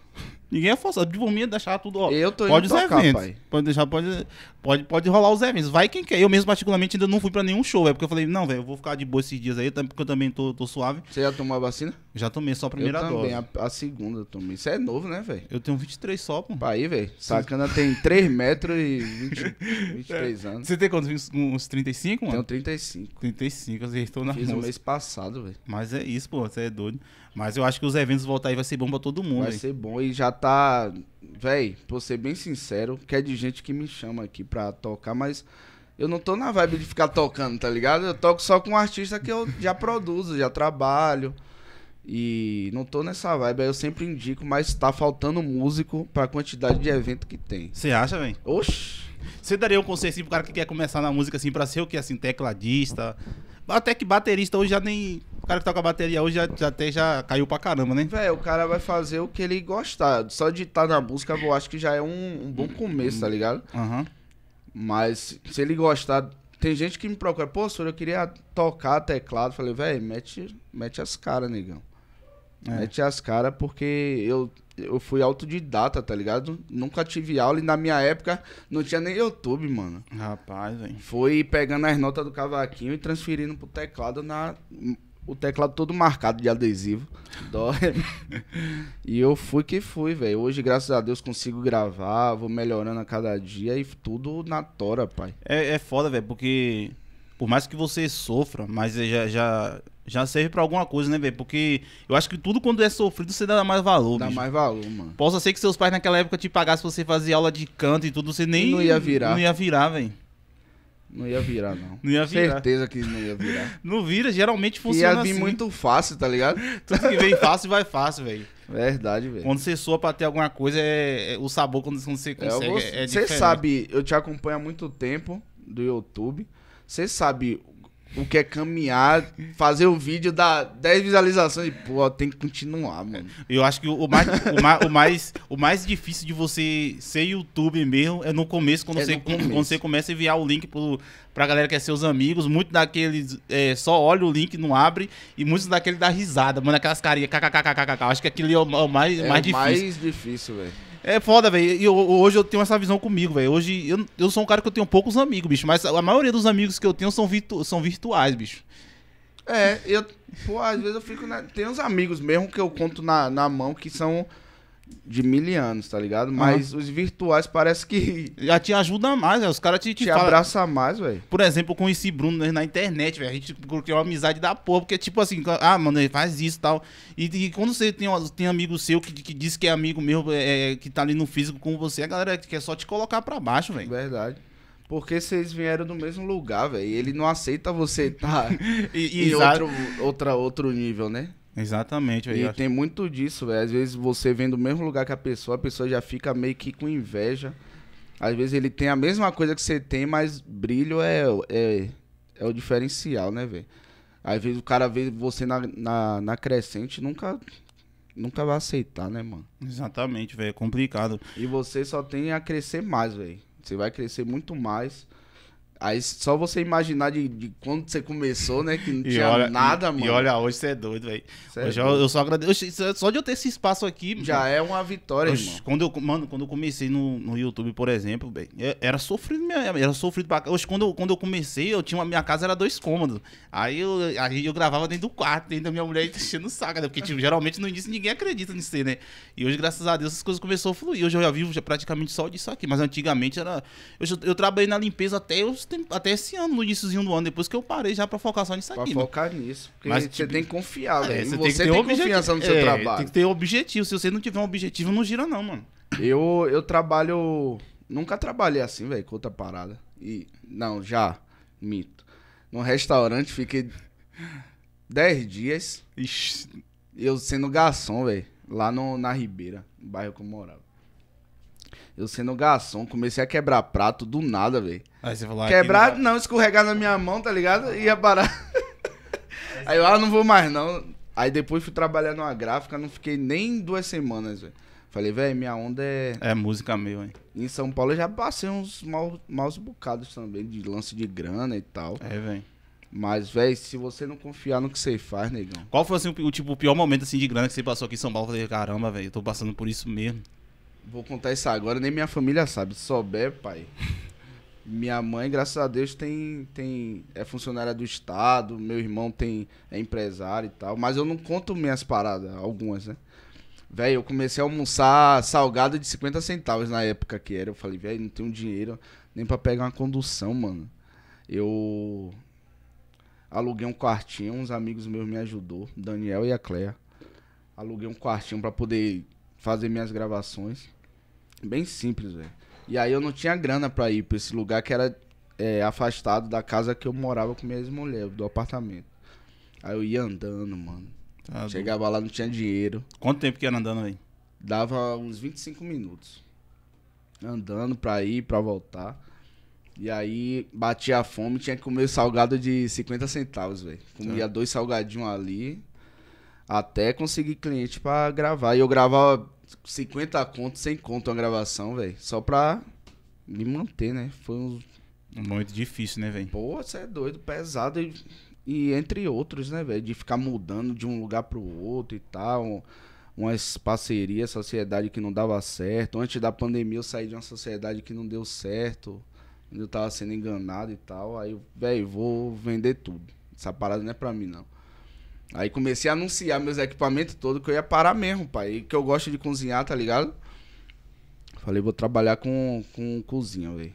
Ninguém é forçado. De mim, deixar tudo. Ó, eu tô pode os tocar, eventos. Pai. Pode deixar, pode, pode, pode rolar os eventos. Vai quem quer. Eu mesmo, particularmente, ainda não fui pra nenhum show, é porque eu falei, não, velho, eu vou ficar de boa esses dias aí, porque eu também tô, tô suave. Você já tomou a vacina? Já tomei só a primeira eu também, dose. A, a segunda eu tomei. Isso é novo, né, velho? Eu tenho 23 só, pô. Aí, velho. Sacana tem 3 metros e 20, 23 *laughs* anos. Você tem quantos? Uns, 35, mano? Tenho 35. 35, acertou na Fiz música. mês passado, velho. Mas é isso, pô. Você é doido. Mas eu acho que os eventos voltar aí vai ser bom pra todo mundo. Vai hein? ser bom e já tá. Véi, pra ser bem sincero, que é de gente que me chama aqui pra tocar, mas eu não tô na vibe de ficar tocando, tá ligado? Eu toco só com um artista que eu já produzo, já trabalho. E não tô nessa vibe, aí eu sempre indico, mas tá faltando músico pra quantidade de evento que tem. Você acha, véi? Oxi. Você daria um conselho assim pro cara que quer começar na música assim, pra ser o que? Assim, tecladista? Até que baterista hoje já nem cara que toca bateria hoje já, já, até, já caiu pra caramba, né? Velho, o cara vai fazer o que ele gostar. Só de estar tá na música, eu acho que já é um, um bom começo, tá ligado? Uhum. Mas se ele gostar. Tem gente que me procura, pô, senhor, eu queria tocar teclado. Falei, velho, mete, mete as caras, negão. É. Mete as caras, porque eu, eu fui autodidata, tá ligado? Nunca tive aula e na minha época não tinha nem YouTube, mano. Rapaz, hein? Foi pegando as notas do cavaquinho e transferindo pro teclado na o teclado todo marcado de adesivo. Dói. e eu fui que fui, velho. Hoje, graças a Deus, consigo gravar, vou melhorando a cada dia e tudo na tora, pai. É, é foda, velho, porque por mais que você sofra, mas é, já, já, já serve para alguma coisa, né, velho? Porque eu acho que tudo quando é sofrido você dá mais valor. Dá bicho. mais valor, mano. Possa ser que seus pais naquela época te pagassem você fazer aula de canto e tudo, você nem. não ia virar. Não ia virar, velho. Não ia virar, não. Não ia virar. Certeza que não ia virar. *laughs* Não vira, geralmente funciona assim. Ia vir assim. muito fácil, tá ligado? *laughs* Tudo que vem fácil, vai fácil, velho. Verdade, velho. Quando você soa pra ter alguma coisa, é, é o sabor quando você é, consegue é, vou... é, é Você sabe, eu te acompanho há muito tempo do YouTube. Você sabe o que é caminhar, fazer o vídeo, dar 10 visualizações e, pô, tem que continuar, mano. Eu acho que o mais, o mais, o mais, o mais difícil de você ser YouTube mesmo é no começo, quando, é você, começo. quando você começa a enviar o link pro, pra galera que é seus amigos. Muitos daqueles é, só olha o link, não abre, e muitos daqueles dá risada, mano aquelas carinhas, kkkkk. Acho que aquele é, é o mais, é mais difícil. mais difícil, velho. É foda, velho. E hoje eu tenho essa visão comigo, velho. Hoje eu, eu sou um cara que eu tenho poucos amigos, bicho. Mas a maioria dos amigos que eu tenho são, virtu são virtuais, bicho. É, eu. Pô, às vezes eu fico. Na... Tem uns amigos mesmo que eu conto na, na mão que são de mil anos, tá ligado? Mas uhum. os virtuais parece que. Já te ajuda mais, véio. os caras te, te, te abraça mais, velho. Por exemplo, eu conheci Bruno né, na internet, velho. A gente coloquei uma amizade da porra, porque tipo assim, ah, mano, ele faz isso tal. e tal. E quando você tem, tem amigo seu que, que diz que é amigo meu, é, é que tá ali no físico com você, a galera quer só te colocar pra baixo, velho. Verdade. Porque vocês vieram do mesmo lugar, velho. Ele não aceita você tá *laughs* e, *laughs* em outro, outra, outro nível, né? Exatamente. E acho... tem muito disso, velho. Às vezes você vem do mesmo lugar que a pessoa, a pessoa já fica meio que com inveja. Às vezes ele tem a mesma coisa que você tem, mas brilho é, é, é o diferencial, né, velho? Às vezes o cara vê você na, na, na crescente nunca nunca vai aceitar, né, mano? Exatamente, velho. É complicado. E você só tem a crescer mais, velho. Você vai crescer muito mais Aí só você imaginar de, de quando você começou, né? Que não tinha olha, nada, mano. E olha, hoje você é doido, velho. É hoje Eu, eu, só agradeço. É só de eu ter esse espaço aqui. Já mano, é uma vitória, hoje, irmão. Quando eu, mano, quando eu comecei no, no YouTube, por exemplo, velho, é, era sofrido mesmo. Era sofrido pra Hoje, quando eu, quando eu comecei, eu tinha uma, minha casa era dois cômodos. Aí eu, aí eu gravava dentro do quarto, dentro da minha mulher *laughs* enchendo o saco, né? Porque, tipo, geralmente no início ninguém acredita nisso aí, né? E hoje, graças a Deus, essas coisas começaram a fluir. Hoje eu já vivo já praticamente só disso aqui. Mas antigamente era. Eu, eu trabalhei na limpeza até os até esse ano, no iníciozinho do ano, depois que eu parei já pra focar só nisso aqui. Pra né? focar nisso. Porque Mas, você tipo, tem que confiar, é, velho. É, você, você tem, tem confiança no é, seu é, trabalho. Tem que ter objetivo. Se você não tiver um objetivo, não gira, não, mano. Eu, eu trabalho. Nunca trabalhei assim, velho, com outra parada. E. Não, já. Mito. Num restaurante, fiquei 10 dias. Ixi. Eu sendo garçom, velho. Lá no, na Ribeira, no bairro que eu morava. Eu sendo garçom, comecei a quebrar prato do nada, velho. Aí você falou ah, Quebrar, não... não, escorregar na minha mão, tá ligado? Ia parar. *laughs* Aí eu, ah, não vou mais não. Aí depois fui trabalhar numa gráfica, não fiquei nem duas semanas, velho. Falei, velho, minha onda é. É música meu, hein? Em São Paulo eu já passei uns maus bocados também, de lance de grana e tal. É, velho. Mas, velho, se você não confiar no que você faz, negão. Qual foi assim, o, tipo, o pior momento assim, de grana que você passou aqui em São Paulo? Eu falei, caramba, velho, eu tô passando por isso mesmo. Vou contar isso agora, nem minha família sabe. Se souber, pai. Minha mãe, graças a Deus, tem, tem é funcionária do Estado, meu irmão tem é empresário e tal, mas eu não conto minhas paradas, algumas, né? Velho, eu comecei a almoçar salgado de 50 centavos na época que era. Eu falei, velho, não tenho dinheiro nem para pegar uma condução, mano. Eu aluguei um quartinho, uns amigos meus me ajudou, Daniel e a Cléa. Aluguei um quartinho para poder fazer minhas gravações. Bem simples, velho. E aí eu não tinha grana pra ir pra esse lugar que era é, afastado da casa que eu morava com minha ex-mulher, do apartamento. Aí eu ia andando, mano. Tá Chegava do... lá, não tinha dinheiro. Quanto tempo que era andando aí? Dava uns 25 minutos. Andando pra ir, pra voltar. E aí batia a fome, tinha que comer salgado de 50 centavos, velho. Comia tá. dois salgadinhos ali. Até conseguir cliente pra gravar. E eu gravava 50 conto, 100 conto a gravação, velho. Só pra me manter, né? Foi um. Um momento difícil, né, velho? Pô, você é doido, pesado. E, e entre outros, né, velho? De ficar mudando de um lugar pro outro e tal. Um, umas parcerias, sociedade que não dava certo. Antes da pandemia eu saí de uma sociedade que não deu certo. Onde eu tava sendo enganado e tal. Aí, velho, vou vender tudo. Essa parada não é pra mim, não. Aí comecei a anunciar meus equipamentos todos que eu ia parar mesmo, pai. E que eu gosto de cozinhar, tá ligado? Falei, vou trabalhar com, com cozinha, velho.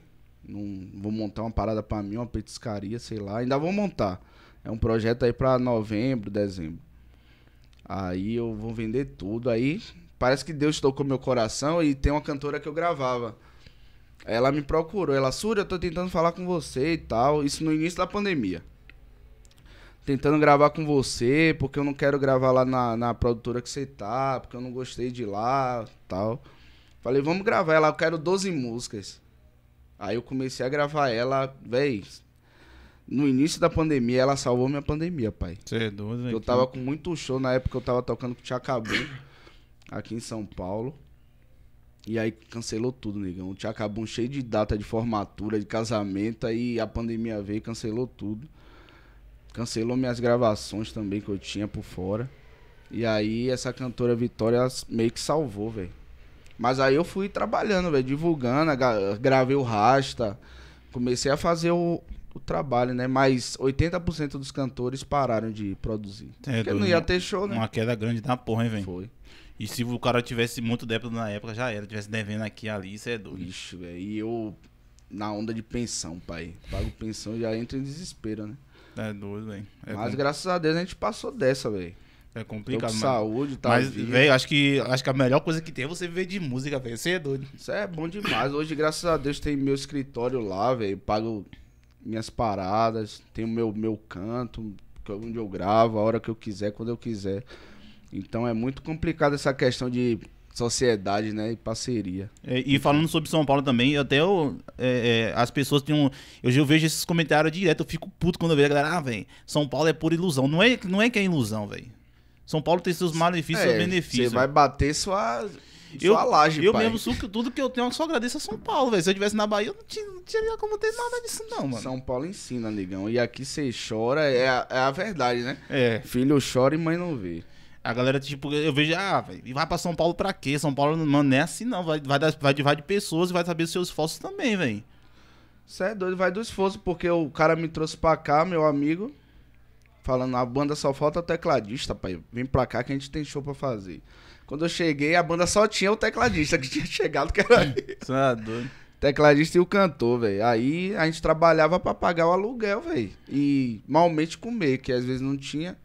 Vou montar uma parada pra mim, uma petiscaria, sei lá. Ainda vou montar. É um projeto aí pra novembro, dezembro. Aí eu vou vender tudo. Aí parece que Deus tocou meu coração e tem uma cantora que eu gravava. Ela me procurou. Ela, Sura, eu tô tentando falar com você e tal. Isso no início da pandemia tentando gravar com você, porque eu não quero gravar lá na, na produtora que você tá, porque eu não gostei de lá tal. Falei, vamos gravar ela, eu quero 12 músicas. Aí eu comecei a gravar ela, véi. No início da pandemia, ela salvou minha pandemia, pai. Você é doido, né, Eu tava com muito show na época, eu tava tocando com o Tchacabum, aqui em São Paulo. E aí cancelou tudo, negão. O Tchacabum cheio de data de formatura, de casamento, aí a pandemia veio e cancelou tudo cancelou minhas gravações também que eu tinha por fora. E aí essa cantora Vitória meio que salvou, velho. Mas aí eu fui trabalhando, velho, divulgando, gravei o Rasta, comecei a fazer o, o trabalho, né? Mas 80% dos cantores pararam de produzir. É, porque não ia ter show, né? Uma queda grande da porra, hein, velho? Foi. E se o cara tivesse muito débito na época, já era. Tivesse devendo aqui e ali, isso é doido. Ixi, velho. E eu, na onda de pensão, pai. Pago pensão, já entra em desespero, né? É doido, velho. É Mas com... graças a Deus a gente passou dessa, velho. É complicado, mano. saúde, tá Mas, velho, acho que, acho que a melhor coisa que tem é você viver de música, velho. Você é doido. Isso é bom demais. Hoje, graças a Deus, tem meu escritório lá, velho. Pago minhas paradas, tem o meu, meu canto, é onde eu gravo, a hora que eu quiser, quando eu quiser. Então é muito complicado essa questão de sociedade, né, e parceria. É, e falando sobre São Paulo também, até eu, é, é, as pessoas têm um, eu, já vejo esses comentários direto, eu fico puto quando eu vejo a galera, ah, velho, São Paulo é pura ilusão. Não é, não é que é ilusão, velho. São Paulo tem seus malefícios e é, benefícios. Você vai bater sua eu, laje, Eu pai. mesmo, suco, tudo que eu tenho, eu só agradeço a São Paulo, velho. Se eu estivesse na Bahia, eu não tinha, não tinha como ter nada disso, não, mano. São Paulo ensina, negão. E aqui você chora, é a, é a verdade, né? É. Filho chora e mãe não vê. A galera, tipo, eu vejo, ah, vai vai pra São Paulo pra quê? São Paulo, mano, não é assim não. Vai, vai, vai, vai de pessoas e vai saber os seus esforços também, velho. Você é doido, vai do esforço, porque o cara me trouxe pra cá, meu amigo, falando, a banda só falta tecladista, pai. Vem pra cá que a gente tem show pra fazer. Quando eu cheguei, a banda só tinha o tecladista que *laughs* tinha chegado, que era Você é doido. Tecladista e o cantor, velho. Aí a gente trabalhava pra pagar o aluguel, velho. E malmente comer, que às vezes não tinha.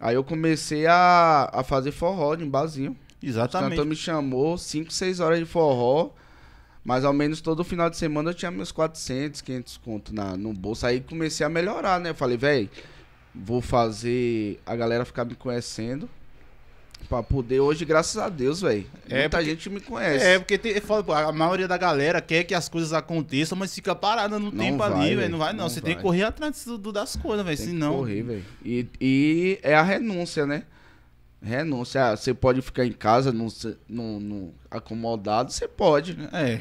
Aí eu comecei a, a fazer forró em barzinho. Exatamente. O cantor me chamou, 5, 6 horas de forró. Mas ao menos todo final de semana eu tinha meus 400, 500 conto na, no bolso. Aí comecei a melhorar, né? Eu falei, velho, vou fazer a galera ficar me conhecendo. Pra poder hoje, graças a Deus, velho. É Muita porque, gente me conhece. É, porque tem, a maioria da galera quer que as coisas aconteçam, mas fica parada no não tempo vai, ali, velho. Não vai, não. não você vai. tem que correr atrás do, das coisas, velho. Senão. Correr, velho. E, e é a renúncia, né? Renúncia. Ah, você pode ficar em casa, no, no, acomodado, você pode. É.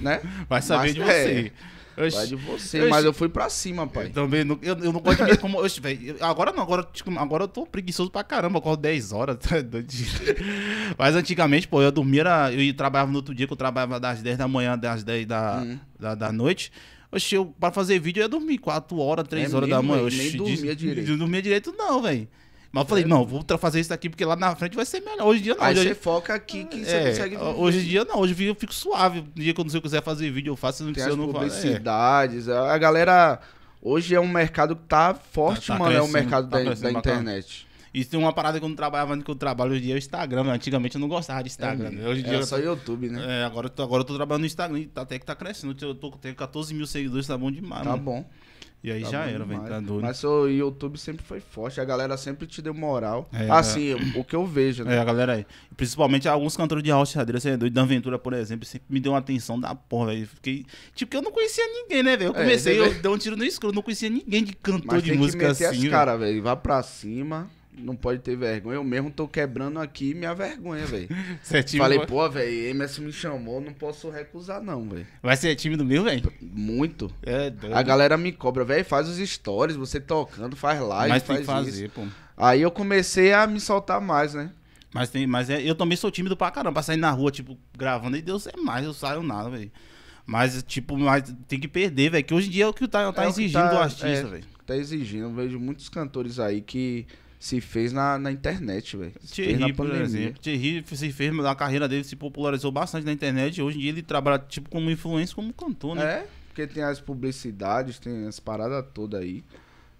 Né? Vai saber mas, de você. É. Oxi. Vai de você, Oxi. mas eu fui pra cima, pai. Eu também, não, eu, eu não gosto de mim como. Oxi, velho. Agora não, agora, tipo, agora eu tô preguiçoso pra caramba, eu acordo 10 horas. *laughs* Tá, mas antigamente, pô, eu dormia, era, eu trabalhava no outro dia, que eu trabalhava das 10 da manhã, até as 10 da, hum. da, da noite. Oxi, eu, pra fazer vídeo eu ia dormir 4 horas, 3 é horas mesmo, da manhã. Eu nem dormia direito. Não dormia direito, não, velho. Mas eu falei, não, vou fazer isso aqui porque lá na frente vai ser melhor. Hoje em dia não. Aí hoje, você foca aqui que você é, consegue. Viver. Hoje em dia não, hoje em dia eu fico suave. No dia quando você quiser fazer vídeo, eu faço, não precisa não é. publicidades, A galera. Hoje é um mercado que tá forte, tá, tá mano. É o tá mercado tá da, da internet. E tem uma parada que eu não trabalhava que eu trabalho hoje em dia é o Instagram. Antigamente eu não gostava de Instagram. É, hoje em dia. é só YouTube, né? É, agora, eu tô, agora eu tô trabalhando no Instagram. Tá até que tá crescendo. Eu tô, tenho 14 mil seguidores, tá bom demais. Tá mano. bom. E aí tá já era, velho. Tá doido. Mas o YouTube sempre foi forte, a galera sempre te deu moral. É, tá, assim, é. o que eu vejo, né? É, a galera aí. Principalmente alguns cantores de rocha radeira, você é doido, Dan Aventura, por exemplo, sempre me deu uma atenção da porra, velho. Fiquei. Tipo, eu não conhecia ninguém, né, velho? Eu é, comecei, é, eu dei um tiro no escuro, não conhecia ninguém de cantor Mas de música que meter assim. Os caras, velho, vá pra cima não pode ter vergonha. Eu mesmo tô quebrando aqui minha vergonha, velho. *laughs* é Falei, do... Né? pô, velho, Emerson me chamou, não posso recusar, não, velho. Vai ser time do meu, velho? Muito. É doido. A galera me cobra, velho, faz os stories, você tocando, faz live, Mas faz tem que fazer, isso. pô. Aí eu comecei a me soltar mais, né? Mas tem, mas é, eu também sou tímido pra caramba, pra sair na rua, tipo, gravando, e Deus é mais, eu saio nada, velho. Mas, tipo, mas tem que perder, velho, que hoje em dia é o que tá, tá é exigindo que tá, do artista, é, velho. Tá exigindo, eu vejo muitos cantores aí que se fez na, na internet, velho. Thierry, por exemplo. Thierry se fez, na carreira dele se popularizou bastante na internet. Hoje em dia ele trabalha tipo como influência, como cantor, né? É, porque tem as publicidades, tem as paradas todas aí.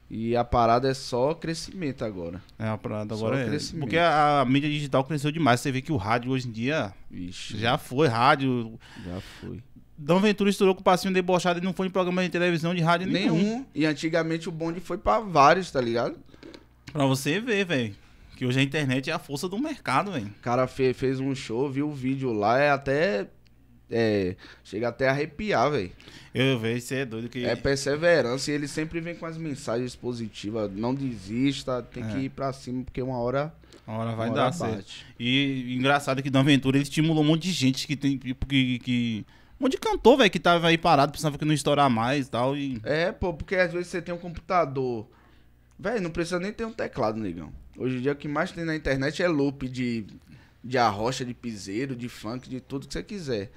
E a parada é só crescimento agora. É, a parada agora só é. Crescimento. Porque a, a, mídia digital cresceu demais. Você vê que o rádio hoje em dia. Ixi. Já foi rádio. Já foi. Dom Ventura estourou com o passinho debochado e não foi em programa de televisão, de rádio nenhum. nenhum. E antigamente o bonde foi para vários, tá ligado? Pra você ver, velho. Que hoje a internet é a força do mercado, velho. O cara fez um show, viu o vídeo lá, é até. É, chega até a arrepiar, velho. Eu vejo, você é doido que. É perseverança e ele sempre vem com as mensagens positivas. Não desista, tem é. que ir pra cima, porque uma hora. Uma hora vai uma dar hora certo. Bate. E engraçado que na aventura ele estimulou um monte de gente que tem. que, que monte de cantor, velho, que tava aí parado, pensava que não estourar mais e tal. E... É, pô, porque às vezes você tem um computador Velho, não precisa nem ter um teclado, negão. Hoje em dia o que mais tem na internet é loop de, de arrocha, de piseiro, de funk, de tudo que você quiser.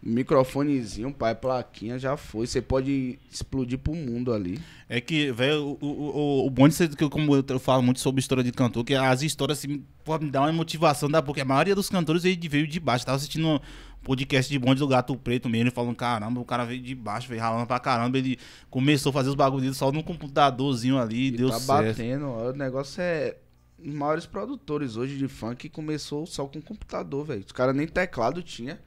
Microfonezinho, pai, plaquinha, já foi. Você pode explodir pro mundo ali. É que, velho, o, o, o bom de ser, como eu falo muito sobre história de cantor, que as histórias assim, podem dar uma motivação, da, porque a maioria dos cantores veio de baixo. Tava assistindo podcast de bonde do gato preto mesmo, falando, caramba, o cara veio de baixo, veio ralando pra caramba, ele começou a fazer os bagulhos só no computadorzinho ali, e deu tá certo. batendo, o negócio é os maiores produtores hoje de funk começou só com computador, velho. Os caras nem teclado tinha.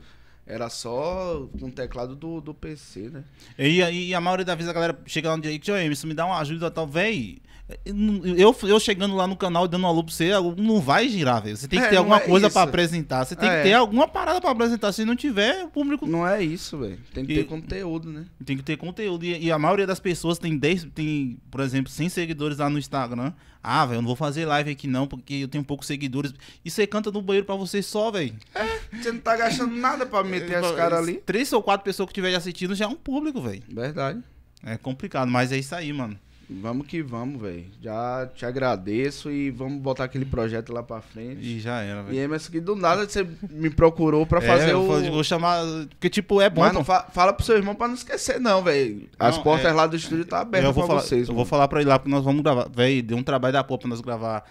Era só com um teclado do, do PC, né? E, e a maioria da vez a galera chega lá no dia e diz, isso me dá uma ajuda tal, velho. Eu, eu chegando lá no canal e dando um alô pra você, não vai girar, velho. Você tem que é, ter alguma é coisa para apresentar. Você tem é. que ter alguma parada para apresentar. Se não tiver, o público. Não é isso, velho. Tem que e, ter conteúdo, né? Tem que ter conteúdo. E, e, a maioria das pessoas tem 10, tem, por exemplo, 100 seguidores lá no Instagram. Ah, velho, eu não vou fazer live aqui não, porque eu tenho poucos seguidores. E você canta no banheiro para você só, velho. É, você não tá gastando nada para meter as caras ali. Três ou quatro pessoas que estiverem assistindo já é um público, velho. Verdade. É complicado, mas é isso aí, mano. Vamos que vamos, velho. Já te agradeço e vamos botar aquele projeto lá pra frente. E já era, velho. E mas que do nada você me procurou pra é, fazer o. Eu vou chamar. Porque, tipo, é bom. Mas não fa fala pro seu irmão pra não esquecer, não, velho. As não, portas é... lá do estúdio tá abertas eu vou pra falar, vocês. Eu mano. vou falar pra ele lá, porque nós vamos gravar. Velho, deu um trabalho da porra pra nós gravar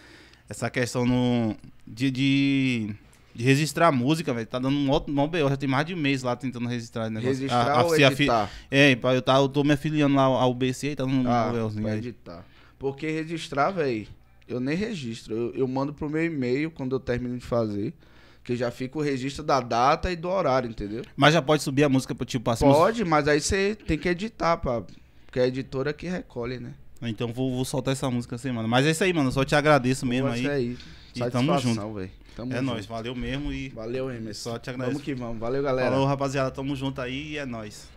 essa questão no. De. de de registrar a música, velho. Tá dando um outro mó BO. Já tem mais de um mês lá tentando registrar né negócio. Registrar a, a, ou se editar? Fi... É, eu, tá, eu tô me afiliando lá ao BC e tá dando um ah, BOzinho aí. editar. Porque registrar, velho, eu nem registro. Eu, eu mando pro meu e-mail quando eu termino de fazer. Que já fica o registro da data e do horário, entendeu? Mas já pode subir a música pro tipo assim. Pode, mas aí você tem que editar, pá. Porque é a editora que recolhe, né? Ah, então vou, vou soltar essa música semana Mas é isso aí, mano. Só te agradeço mesmo Pô, aí. É isso. E tamo junto. Véio. Tamo é junto. nóis, valeu mesmo e. Valeu, Emerson. Só te agradeço. Vamos que vamos. Valeu, galera. Falou, rapaziada. Tamo junto aí e é nóis.